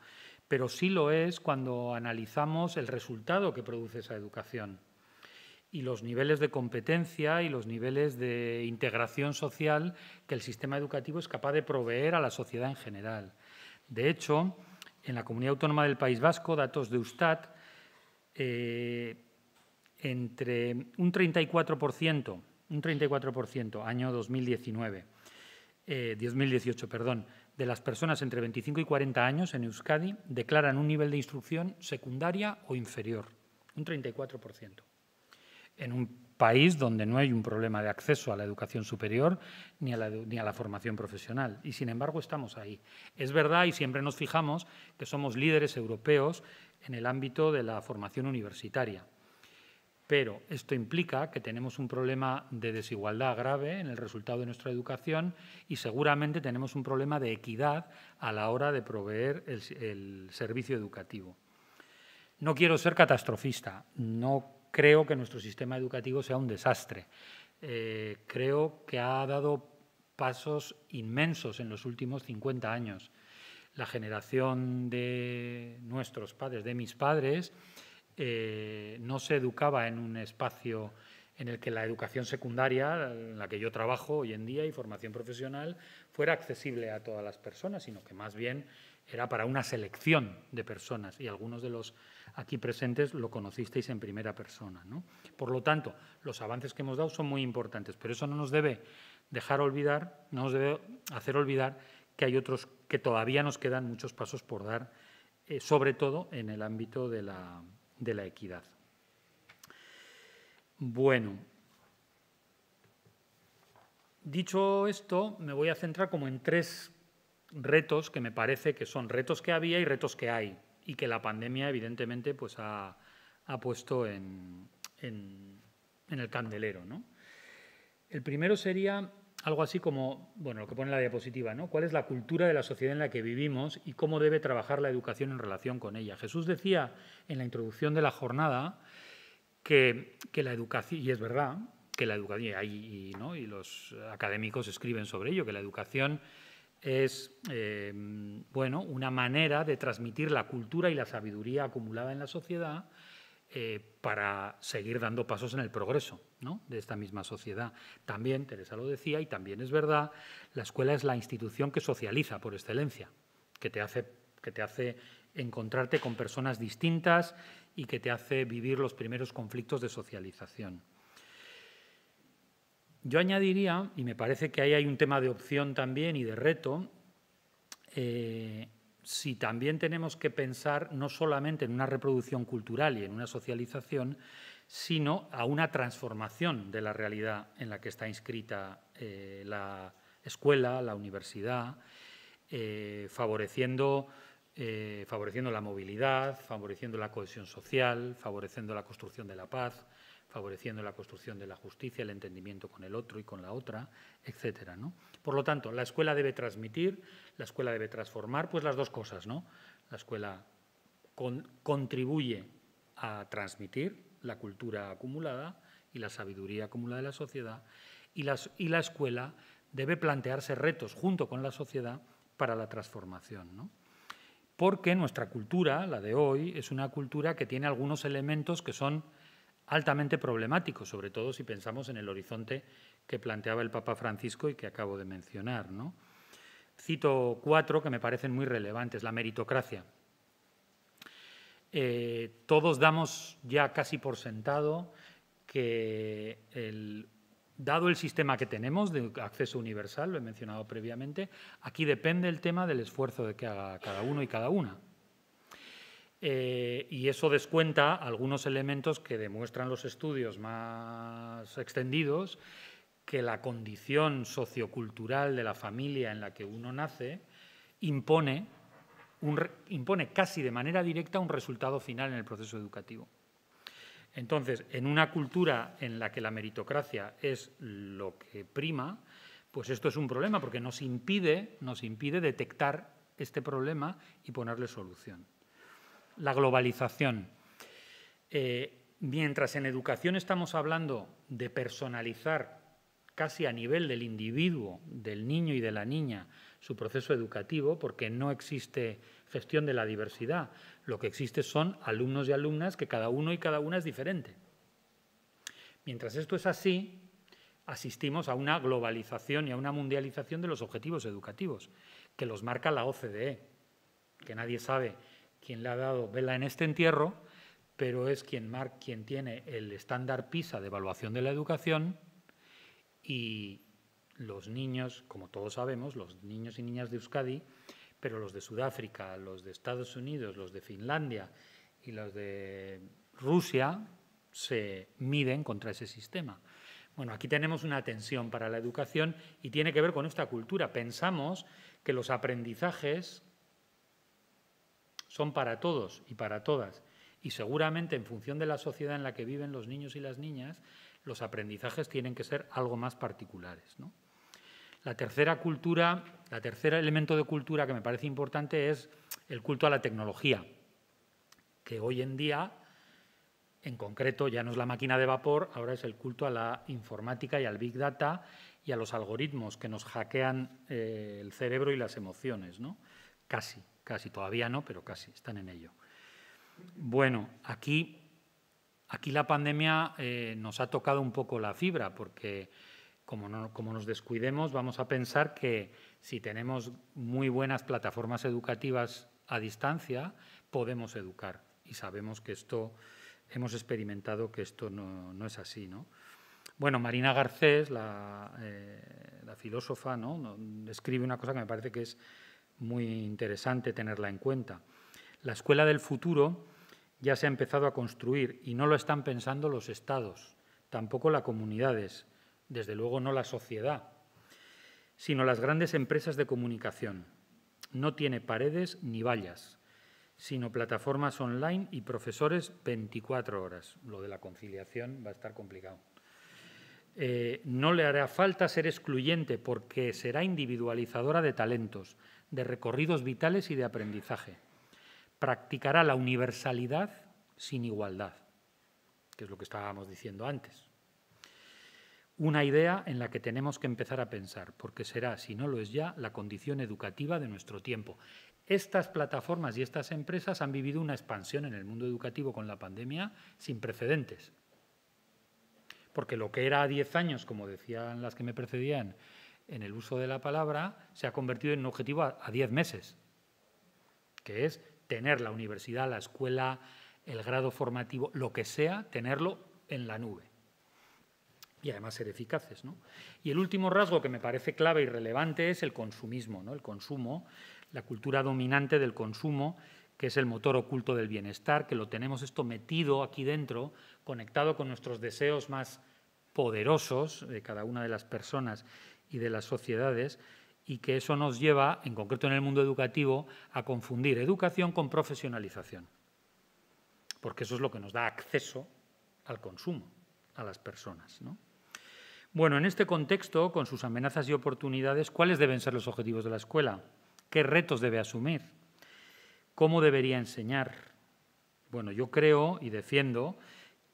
pero sí lo es cuando analizamos el resultado que produce esa educación y los niveles de competencia y los niveles de integración social que el sistema educativo es capaz de proveer a la sociedad en general. De hecho, en la comunidad autónoma del País Vasco, datos de Eustat, entre un 34% un 34%, año 2019, 2018, eh, perdón, de las personas entre 25 y 40 años en Euskadi declaran un nivel de instrucción secundaria o inferior, un 34%. En un país donde no hay un problema de acceso a la educación superior ni a la formación profesional. Y sin embargo estamos ahí. Es verdad y siempre nos fijamos que somos líderes europeos en el ámbito de la formación universitaria. Pero esto implica que tenemos un problema de desigualdad grave en el resultado de nuestra educación y seguramente tenemos un problema de equidad a la hora de proveer el, servicio educativo. No quiero ser catastrofista, no creo que nuestro sistema educativo sea un desastre. Eh, creo que ha dado pasos inmensos en los últimos 50 años. La generación de nuestros padres, de mis padres, eh, no se educaba en un espacio en el que la educación secundaria, en la que yo trabajo hoy en día, y formación profesional, fuera accesible a todas las personas, sino que más bien era para una selección de personas, y algunos de los aquí presentes lo conocisteis en primera persona. ¿no? Por lo tanto, los avances que hemos dado son muy importantes, pero eso no nos debe dejar olvidar, no nos debe hacer olvidar que hay otros que todavía nos quedan muchos pasos por dar, eh, sobre todo en el ámbito de la, de la equidad. Bueno, dicho esto, me voy a centrar como en tres retos que me parece que son retos que había y retos que hay, y que la pandemia, evidentemente, pues ha, puesto en, el candelero. El primero sería algo así como, bueno, lo que pone la diapositiva, ¿no? ¿Cuál es la cultura de la sociedad en la que vivimos y cómo debe trabajar la educación en relación con ella? Jesús decía en la introducción de la jornada que, la educación, y es verdad, que la educación, y, y, los académicos escriben sobre ello, que la educación es em, bueno, una manera de transmitir la cultura y la sabiduría acumulada en la sociedad eh, para seguir dando pasos en el progreso de esta misma sociedad. También, Teresa lo decía, y también es verdad, la escuela es la institución que socializa por excelencia, que te hace, que te hace encontrarte con personas distintas y que te hace vivir los primeros conflictos de socialización. Yo añadiría, y me parece que ahí hay un tema de opción también y de reto, eh, si también tenemos que pensar no solamente en una reproducción cultural y en una socialización, sino a una transformación de la realidad en la que está inscrita eh, la escuela, la universidad, eh, eh, favoreciendo la movilidad, favoreciendo la cohesión social, favoreciendo la construcción de la paz, favoreciendo la construcción de la justicia, el entendimiento con el otro y con la otra, etcétera. ¿no? Por lo tanto, la escuela debe transmitir, la escuela debe transformar, pues las dos cosas. ¿no? La escuela contribuye a transmitir la cultura acumulada y la sabiduría acumulada de la sociedad, y, y la escuela debe plantearse retos junto con la sociedad para la transformación. Porque nuestra cultura, la de hoy, es una cultura que tiene algunos elementos que son altamente problemático, sobre todo si pensamos en el horizonte que planteaba el Papa Francisco y que acabo de mencionar. Cito cuatro que me parecen muy relevantes. La meritocracia. Eh, todos damos ya casi por sentado que dado el sistema que tenemos de acceso universal, lo he mencionado previamente, aquí depende el tema del esfuerzo de que haga cada uno y cada una. Eh, y eso descuenta algunos elementos que demuestran los estudios más extendidos que la condición sociocultural de la familia en la que uno nace impone, casi de manera directa un resultado final en el proceso educativo. Entonces, en una cultura en la que la meritocracia es lo que prima, pues esto es un problema porque nos impide detectar este problema y ponerle solución la globalización. Eh, mientras en educación estamos hablando de personalizar casi a nivel del individuo, del niño y de la niña, su proceso educativo, porque no existe gestión de la diversidad. Lo que existe son alumnos y alumnas que cada uno y cada una es diferente. Mientras esto es así, asistimos a una globalización y a una mundialización de los objetivos educativos, que los marca la OCDE, que nadie sabe quien le ha dado vela en este entierro, pero es quien, quien tiene el estándar PISA de evaluación de la educación y los niños, como todos sabemos, los niños y niñas de Euskadi, pero los de Sudáfrica, los de Estados Unidos, los de Finlandia y los de Rusia se miden contra ese sistema. Bueno, aquí tenemos una tensión para la educación y tiene que ver con esta cultura. Pensamos que los aprendizajes son para todos y para todas. Y seguramente en función de la sociedad en la que viven los niños y las niñas, los aprendizajes tienen que ser algo más particulares. La tercera cultura, la tercer elemento de cultura que me parece importante es el culto a la tecnología, que hoy en día, en concreto, ya no es la máquina de vapor, ahora es el culto a la informática y al big data y a los algoritmos que nos hackean eh, el cerebro y las emociones, ¿no? Casi casi todavía no, pero casi están en ello. Bueno, aquí, aquí la pandemia eh, nos ha tocado un poco la fibra, porque como, como nos descuidemos, vamos a pensar que si tenemos muy buenas plataformas educativas a distancia, podemos educar. Y sabemos que esto, hemos experimentado que esto no, es así, ¿no? Bueno, Marina Garcés, la, eh, filósofa, ¿no? describe una cosa que me parece que es muy interesante tenerla en cuenta. La escuela del futuro ya se ha empezado a construir y no lo están pensando los estados, tampoco las comunidades, desde luego no la sociedad, sino las grandes empresas de comunicación. No tiene paredes ni vallas, sino plataformas online y profesores 24 horas. Lo de la conciliación va a estar complicado. Eh, no le hará falta ser excluyente porque será individualizadora de talentos de recorridos vitales y de aprendizaje. Practicará la universalidad sin igualdad, que es lo que estábamos diciendo antes. Una idea en la que tenemos que empezar a pensar, porque será, si no lo es ya, la condición educativa de nuestro tiempo. Estas plataformas y estas empresas han vivido una expansión en el mundo educativo con la pandemia sin precedentes. Porque lo que era a 10 años, como decían las que me precedían, en el uso de la palabra se ha convertido en un objetivo a, 10 meses, que es tener la universidad, la escuela, el grado formativo, lo que sea, tenerlo en la nube. Y además ser eficaces. Y el último rasgo que me parece clave y relevante es el consumismo, ¿no? el consumo, la cultura dominante del consumo, que es el motor oculto del bienestar, que lo tenemos esto metido aquí dentro, conectado con nuestros deseos más poderosos de cada una de las personas y de las sociedades y que eso nos lleva, en concreto en el mundo educativo, a confundir educación con profesionalización, porque eso es lo que nos da acceso al consumo, a las personas. Bueno, en este contexto, con sus amenazas y oportunidades, ¿cuáles deben ser los objetivos de la escuela? ¿Qué retos debe asumir? ¿Cómo debería enseñar? Bueno, yo creo y defiendo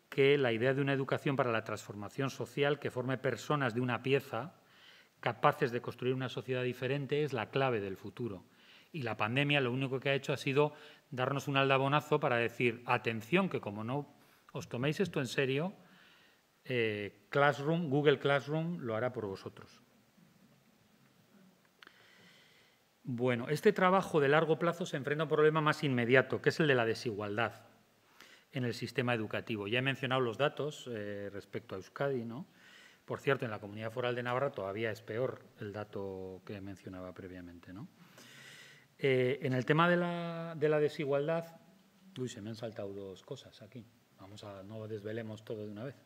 que la idea de una educación para la transformación social que forme personas de una pieza, capaces de construir una sociedad diferente es la clave del futuro. Y la pandemia lo único que ha hecho ha sido darnos un aldabonazo para decir, atención, que como no os toméis esto en serio, eh, Classroom, Google Classroom lo hará por vosotros. Bueno, este trabajo de largo plazo se enfrenta a un problema más inmediato, que es el de la desigualdad en el sistema educativo. Ya he mencionado los datos eh, respecto a Euskadi, ¿no? Por cierto, en la comunidad foral de Navarra todavía es peor el dato que mencionaba previamente. Eh, en el tema de la, desigualdad, uy, se me han saltado dos cosas aquí. Vamos a no desvelemos todo de una vez.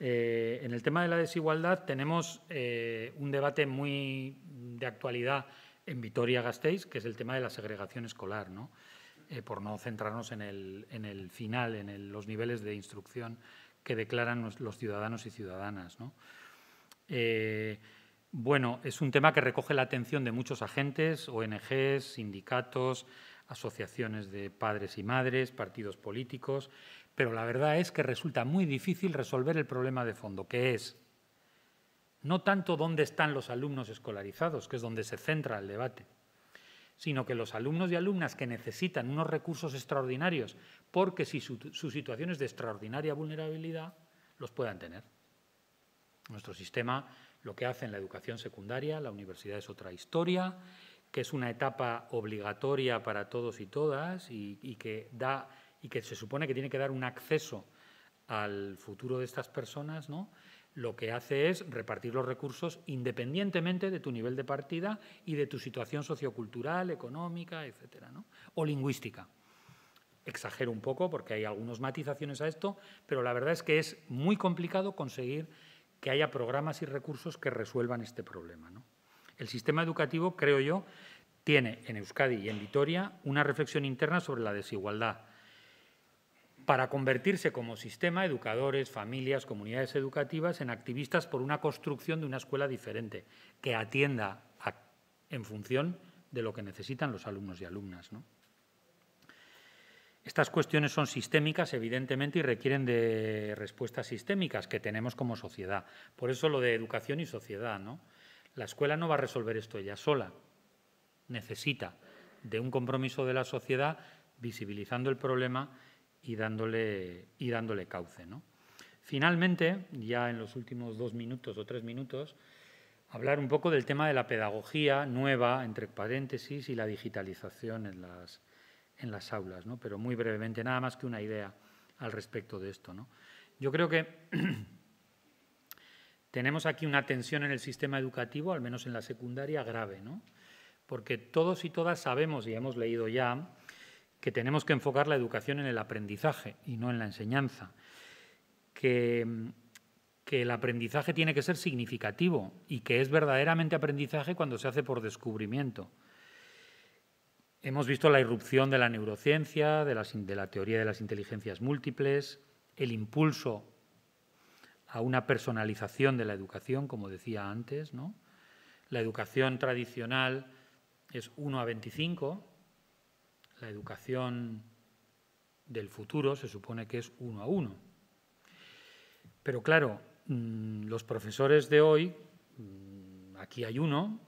Eh, en el tema de la desigualdad tenemos eh, un debate muy de actualidad en Vitoria-Gasteiz, que es el tema de la segregación escolar, ¿no? por no centrarnos en el, final, en los niveles de instrucción que declaran los ciudadanos y ciudadanas. Eh, bueno, es un tema que recoge la atención de muchos agentes, ONGs, sindicatos, asociaciones de padres y madres, partidos políticos, pero la verdad es que resulta muy difícil resolver el problema de fondo, que es no tanto dónde están los alumnos escolarizados, que es donde se centra el debate, sino que los alumnos y alumnas que necesitan unos recursos extraordinarios, porque si su, situaciones situación es de extraordinaria vulnerabilidad, los puedan tener. Nuestro sistema lo que hace en la educación secundaria, la universidad es otra historia, que es una etapa obligatoria para todos y todas y, que, da, y que se supone que tiene que dar un acceso al futuro de estas personas, ¿no? lo que hace es repartir los recursos independientemente de tu nivel de partida y de tu situación sociocultural, económica, etcétera, o lingüística. Exagero un poco porque hay algunas matizaciones a esto, pero la verdad es que es muy complicado conseguir que haya programas y recursos que resuelvan este problema. El sistema educativo, creo yo, tiene en Euskadi y en Vitoria una reflexión interna sobre la desigualdad, para convertirse como sistema, educadores, familias, comunidades educativas, en activistas por una construcción de una escuela diferente, que atienda en función de lo que necesitan los alumnos y alumnas. Estas cuestiones son sistémicas, evidentemente, y requieren de respuestas sistémicas que tenemos como sociedad. Por eso lo de educación y sociedad. La escuela no va a resolver esto ella sola. Necesita de un compromiso de la sociedad visibilizando el problema y dándole, y dándole cauce. ¿no? Finalmente, ya en los últimos dos minutos o tres minutos, hablar un poco del tema de la pedagogía nueva, entre paréntesis, y la digitalización en las, en las aulas, ¿no? pero muy brevemente, nada más que una idea al respecto de esto. ¿no? Yo creo que (clears throat) tenemos aquí una tensión en el sistema educativo, al menos en la secundaria, grave, ¿no? porque todos y todas sabemos y hemos leído ya que tenemos que enfocar la educación en el aprendizaje y no en la enseñanza, que, el aprendizaje tiene que ser significativo y que es verdaderamente aprendizaje cuando se hace por descubrimiento. Hemos visto la irrupción de la neurociencia, de, la teoría de las inteligencias múltiples, el impulso a una personalización de la educación, como decía antes. ¿no? La educación tradicional es 1 a 25, la educación del futuro se supone que es uno a uno. Pero claro, mm, los profesores de hoy, mm, aquí hay uno,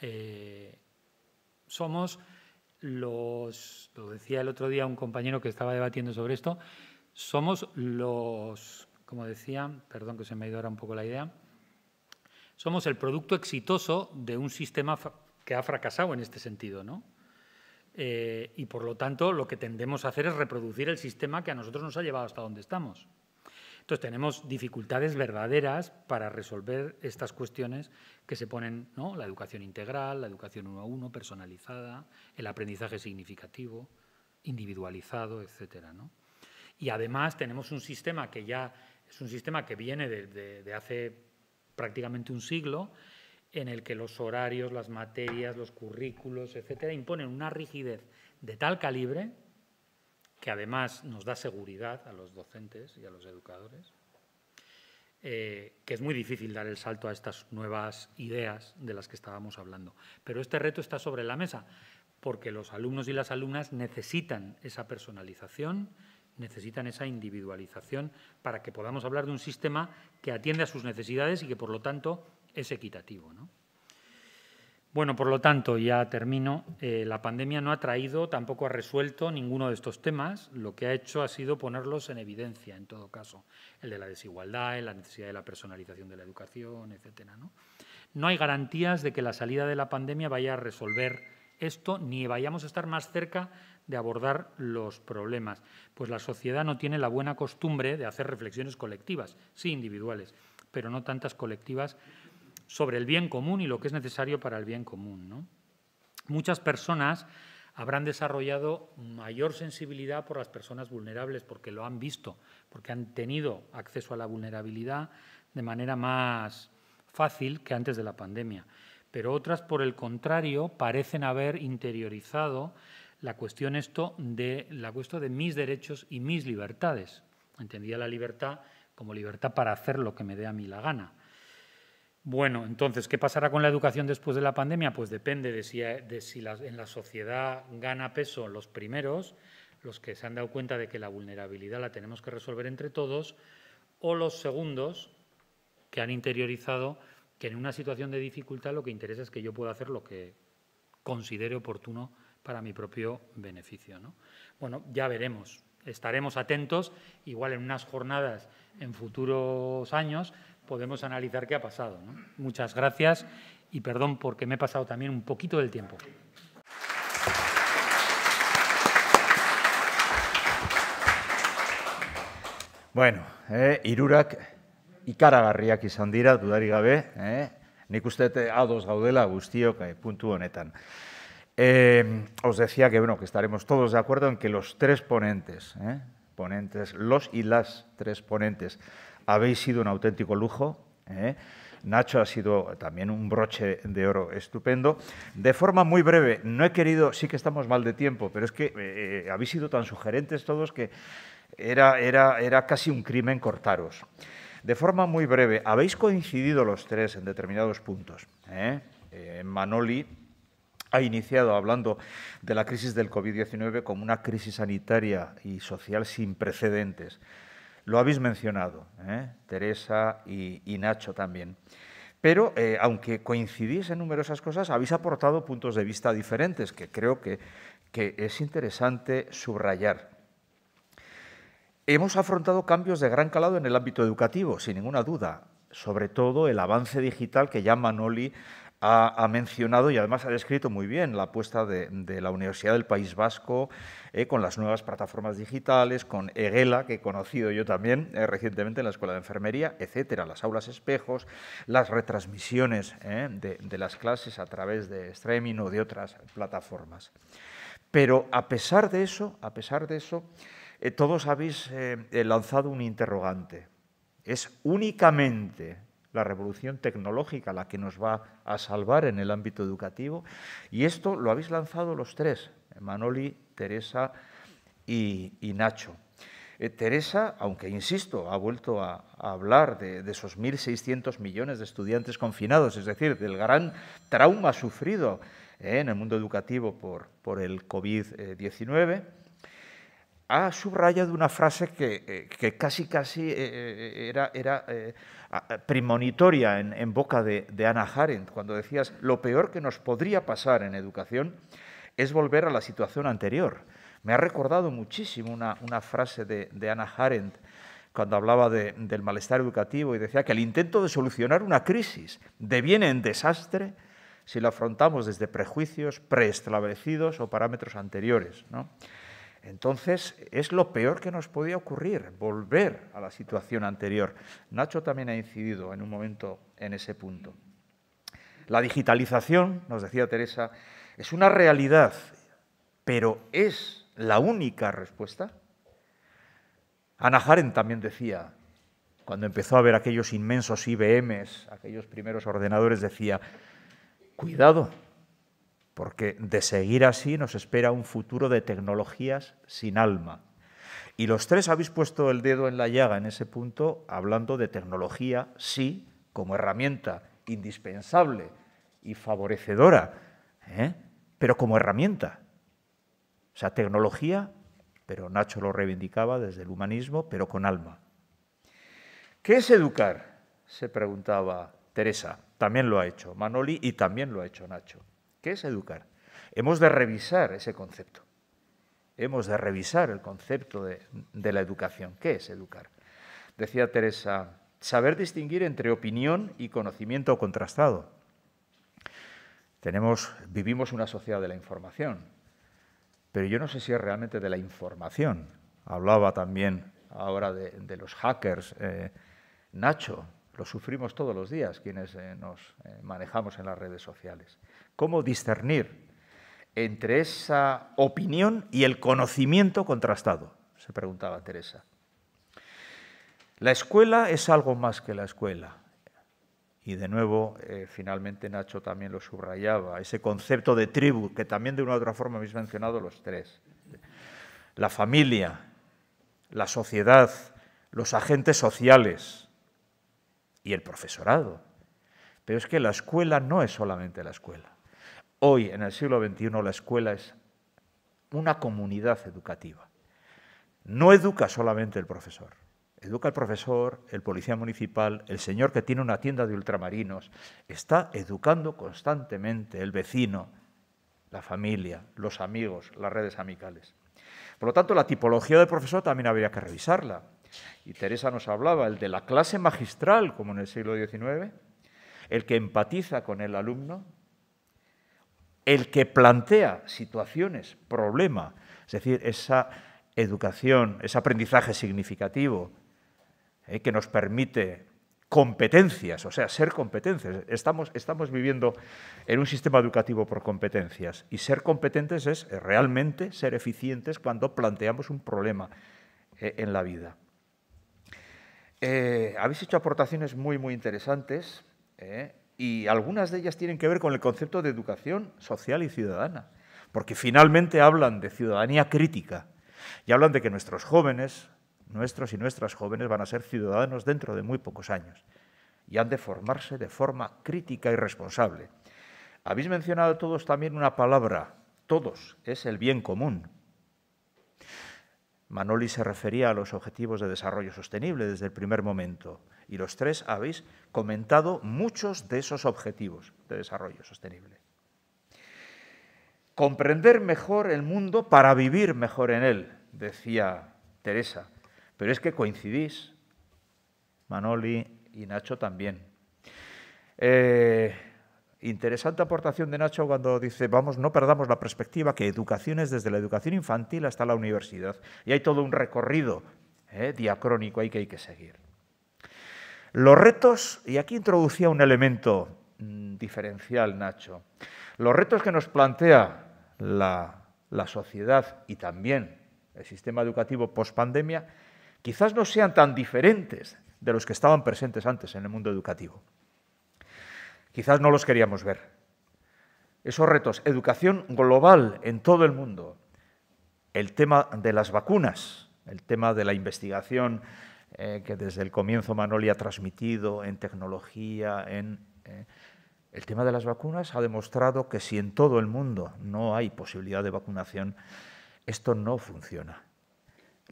eh, somos los, lo decía el otro día un compañero que estaba debatiendo sobre esto, somos los, como decía, perdón que se me ha ido ahora un poco la idea, somos el producto exitoso de un sistema que ha fracasado en este sentido, ¿no? Eh, y por lo tanto lo que tendemos a hacer es reproducir el sistema que a nosotros nos ha llevado hasta donde estamos. Entonces tenemos dificultades verdaderas para resolver estas cuestiones que se ponen, ¿no? la educación integral, la educación uno a uno, personalizada, el aprendizaje significativo, individualizado, etcétera, Y además tenemos un sistema que ya es un sistema que viene de hace prácticamente un siglo en el que los horarios, las materias, los currículos, etcétera, imponen una rigidez de tal calibre que además nos da seguridad a los docentes y a los educadores, eh, que es muy difícil dar el salto a estas nuevas ideas de las que estábamos hablando. Pero este reto está sobre la mesa, porque los alumnos y las alumnas necesitan esa personalización, necesitan esa individualización para que podamos hablar de un sistema que atiende a sus necesidades y que, por lo tanto, es equitativo. ¿no? Bueno, por lo tanto, ya termino, eh, la pandemia no ha traído, tampoco ha resuelto ninguno de estos temas, lo que ha hecho ha sido ponerlos en evidencia, en todo caso, el de la desigualdad, la necesidad de la personalización de la educación, etc. ¿no? no hay garantías de que la salida de la pandemia vaya a resolver esto, ni vayamos a estar más cerca de abordar los problemas, pues la sociedad no tiene la buena costumbre de hacer reflexiones colectivas, sí individuales, pero no tantas colectivas sobre el bien común y lo que es necesario para el bien común. Muchas personas habrán desarrollado mayor sensibilidad por las personas vulnerables, porque lo han visto, porque han tenido acceso a la vulnerabilidad de manera más fácil que antes de la pandemia. Pero otras, por el contrario, parecen haber interiorizado la cuestión esto de la cuestión de mis derechos y mis libertades. Entendía la libertad como libertad para hacer lo que me dé a mí la gana. Bueno, entonces, ¿qué pasará con la educación después de la pandemia? Pues depende de si, eh, en la sociedad gana peso los primeros, los que se han dado cuenta de que la vulnerabilidad la tenemos que resolver entre todos, o los segundos que han interiorizado que en una situación de dificultad lo que interesa es que yo pueda hacer lo que considere oportuno para mi propio beneficio. Bueno, ya veremos, estaremos atentos, igual en unas jornadas en futuros años podemos analizar qué ha pasado. Muchas gracias y perdón porque me he pasado también un poquito del tiempo. Bueno, eh, irurak ikaragarriak izan dira, dudari gabe, eh? nik eh, ados gaudela guztiok eh, puntu honetan. Eh, os decía que, bueno, que estaremos todos de acuerdo en que los tres ponentes, eh, ponentes, los y las tres ponentes habéis sido un auténtico lujo. ¿eh? Nacho ha sido también un broche de oro estupendo. De forma muy breve, no he querido, sí que estamos mal de tiempo, pero es que eh, eh, habéis sido tan sugerentes todos que era, era, era casi un crimen cortaros. De forma muy breve, habéis coincidido los tres en determinados puntos. Manoli ha iniciado hablando de la crisis del COVID-19 como una crisis sanitaria y social sin precedentes. Lo habéis mencionado, ¿eh? Teresa y, Nacho también. Pero eh, aunque coincidís en numerosas cosas, habéis aportado puntos de vista diferentes que creo que, es interesante subrayar. Hemos afrontado cambios de gran calado en el ámbito educativo, sin ninguna duda, sobre todo el avance digital que ya Manoli ha, mencionado y además ha descrito muy bien la apuesta de, la Universidad del País Vasco eh, con las nuevas plataformas digitales, con EGELA, que he conocido yo también eh, recientemente en la Escuela de Enfermería, etcétera, las aulas espejos, las retransmisiones eh, de, las clases a través de streaming o de otras plataformas. Pero a pesar de eso, a pesar de eso, todos habéis lanzado un interrogante. ¿Es únicamente la revolución tecnológica la que nos va a salvar en el ámbito educativo? Y esto lo habéis lanzado los tres, Manoli, Teresa y, Nacho. Eh, Teresa, aunque insisto, ha vuelto a, hablar de, esos 1.600 millones de estudiantes confinados, es decir, del gran trauma sufrido eh, en el mundo educativo por, el COVID-19, ha subrayado una frase que, eh, casi, casi era, primonitoria premonitoria en, boca de, Ana Harent, cuando decías, lo peor que nos podría pasar en educación es volver a la situación anterior. Me ha recordado muchísimo una, frase de, de Anna cuando hablaba del malestar educativo y decía que el intento de solucionar una crisis deviene en desastre si lo afrontamos desde prejuicios preestablecidos o parámetros anteriores. Entonces, es lo peor que nos podía ocurrir, volver a la situación anterior. Nacho también ha incidido en un momento en ese punto. La digitalización, nos decía Teresa, es una realidad, pero es la única respuesta. Ana Haren también decía, cuando empezó a ver aquellos inmensos IBMs, aquellos primeros ordenadores, decía, cuidado, porque de seguir así nos espera un futuro de tecnologías sin alma. Y los tres habéis puesto el dedo en la llaga en ese punto, hablando de tecnología, sí, como herramienta indispensable y favorecedora, ¿eh? pero como herramienta. O sea, tecnología, pero Nacho lo reivindicaba desde el humanismo, pero con alma. ¿Qué es educar? Se preguntaba Teresa. También lo ha hecho Manoli y también lo ha hecho Nacho. ¿Qué es educar? Hemos de revisar ese concepto. Hemos de revisar el concepto de, de la educación. ¿Qué es educar? Decía Teresa, saber distinguir entre opinión y conocimiento contrastado tenemos, vivimos una sociedad de la información, pero yo no sé si es realmente de la información. Hablaba también ahora de, los hackers. Eh, Nacho, lo sufrimos todos los días quienes eh, nos eh, manejamos en las redes sociales. ¿Cómo discernir entre esa opinión y el conocimiento contrastado? Se preguntaba Teresa. La escuela es algo más que la escuela. Y de nuevo, eh, finalmente Nacho también lo subrayaba, ese concepto de tribu, que también de una u otra forma habéis mencionado los tres. La familia, la sociedad, los agentes sociales y el profesorado. Pero es que la escuela no es solamente la escuela. Hoy, en el siglo XXI, la escuela es una comunidad educativa. No educa solamente el profesor. Educa el profesor, el policía municipal, el señor que tiene una tienda de ultramarinos. Está educando constantemente el vecino, la familia, los amigos, las redes amicales. Por lo tanto, la tipología del profesor también habría que revisarla. Y Teresa nos hablaba, el de la clase magistral, como en el siglo XIX, el que empatiza con el alumno, el que plantea situaciones, problema, es decir, esa educación, ese aprendizaje significativo, eh, que nos permite competencias, o sea, ser competencias. Estamos, estamos viviendo en un sistema educativo por competencias y ser competentes es realmente ser eficientes cuando planteamos un problema eh, en la vida. Eh, habéis hecho aportaciones muy, muy interesantes y algunas de ellas tienen que ver con el concepto de educación social y ciudadana, porque finalmente hablan de ciudadanía crítica y hablan de que nuestros jóvenes, nuestros y nuestras jóvenes van a ser ciudadanos dentro de muy pocos años y han de formarse de forma crítica y responsable. Habéis mencionado todos también una palabra, todos, es el bien común. Manoli se refería a los objetivos de desarrollo sostenible desde el primer momento y los tres habéis comentado muchos de esos objetivos de desarrollo sostenible. Comprender mejor el mundo para vivir mejor en él, decía Teresa. Pero es que coincidís, Manoli y Nacho también. Eh, interesante aportación de Nacho cuando dice, vamos, no perdamos la perspectiva que educación es desde la educación infantil hasta la universidad. Y hay todo un recorrido eh, diacrónico ahí que hay que seguir. Los retos, y aquí introducía un elemento mm, diferencial, Nacho, los retos que nos plantea la, la sociedad y también el sistema educativo post pandemia quizás no sean tan diferentes de los que estaban presentes antes en el mundo educativo. Quizás no los queríamos ver. Esos retos, educación global en todo el mundo, el tema de las vacunas, el tema de la investigación eh, que desde el comienzo Manoli ha transmitido en tecnología, en... Eh, el tema de las vacunas ha demostrado que si en todo el mundo no hay posibilidad de vacunación, esto no funciona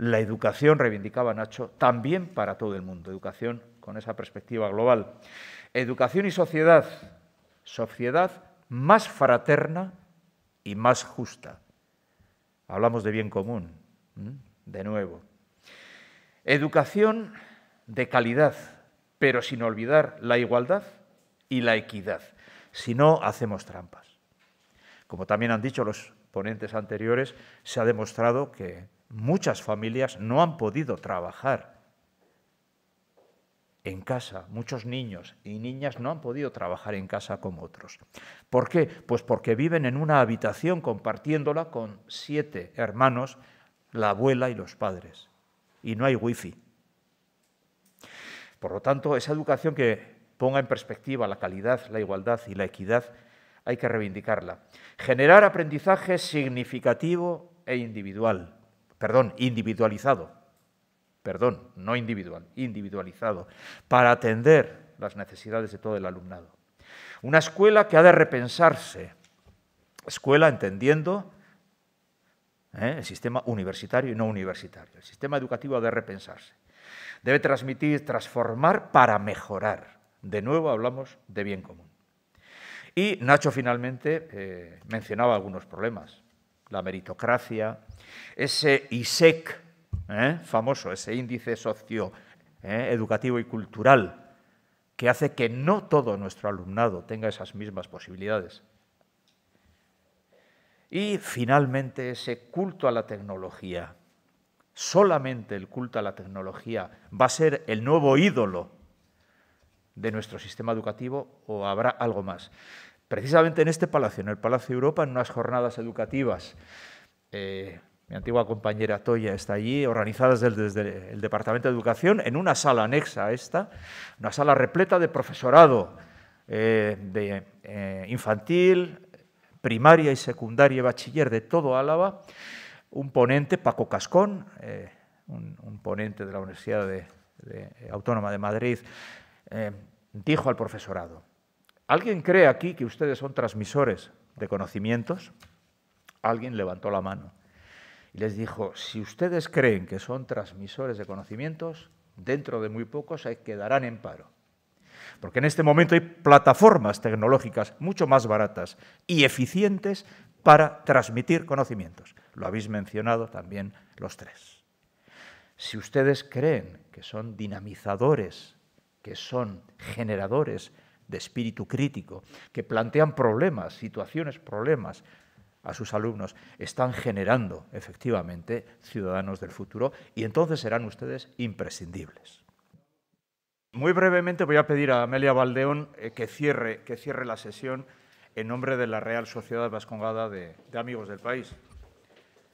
la educación, reivindicaba Nacho, también para todo el mundo, educación con esa perspectiva global. Educación y sociedad, sociedad más fraterna y más justa. Hablamos de bien común, de nuevo. Educación de calidad, pero sin olvidar la igualdad y la equidad. Si no, hacemos trampas. Como también han dicho los ponentes anteriores, se ha demostrado que Muchas familias no han podido trabajar en casa. Muchos niños y niñas no han podido trabajar en casa como otros. ¿Por qué? Pues porque viven en una habitación compartiéndola con siete hermanos, la abuela y los padres. Y no hay wifi. Por lo tanto, esa educación que ponga en perspectiva la calidad, la igualdad y la equidad, hay que reivindicarla. Generar aprendizaje significativo e individual perdón, individualizado, perdón, no individual, individualizado, para atender las necesidades de todo el alumnado. Una escuela que ha de repensarse, escuela entendiendo ¿eh? el sistema universitario y no universitario, el sistema educativo ha de repensarse. Debe transmitir, transformar para mejorar. De nuevo hablamos de bien común. Y Nacho finalmente eh, mencionaba algunos problemas la meritocracia, ese ISEC, ¿eh? famoso, ese índice socio ¿eh? educativo y cultural, que hace que no todo nuestro alumnado tenga esas mismas posibilidades. Y finalmente ese culto a la tecnología. Solamente el culto a la tecnología va a ser el nuevo ídolo de nuestro sistema educativo o habrá algo más precisamente en este palacio, en el Palacio Europa, en unas jornadas educativas. Eh, mi antigua compañera Toya está allí, organizadas desde el Departamento de Educación, en una sala anexa a esta, una sala repleta de profesorado eh, de, eh, infantil, primaria y secundaria y bachiller de todo Álava, un ponente, Paco Cascón, un, ponente de la Universidad Autónoma de Madrid, dijo al profesorado, ¿Alguien cree aquí que ustedes son transmisores de conocimientos? Alguien levantó la mano y les dijo, si ustedes creen que son transmisores de conocimientos, dentro de muy poco se quedarán en paro. Porque en este momento hay plataformas tecnológicas mucho más baratas y eficientes para transmitir conocimientos. Lo habéis mencionado también los tres. Si ustedes creen que son dinamizadores, que son generadores de espíritu crítico, que plantean problemas, situaciones, problemas a sus alumnos, están generando efectivamente ciudadanos del futuro y entonces serán ustedes imprescindibles. Muy brevemente voy a pedir a Amelia Valdeón eh, que cierre, que cierre la sesión en nombre de la Real Sociedad Vascongada de, de Amigos del País.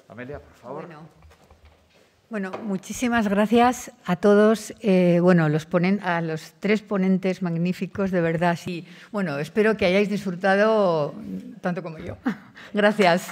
Amelia, por favor. Bueno, muchísimas gracias a todos, eh, bueno, los ponen, a los tres ponentes magníficos, de verdad, y Bueno, espero que hayáis disfrutado tanto como yo. (laughs) Gracias.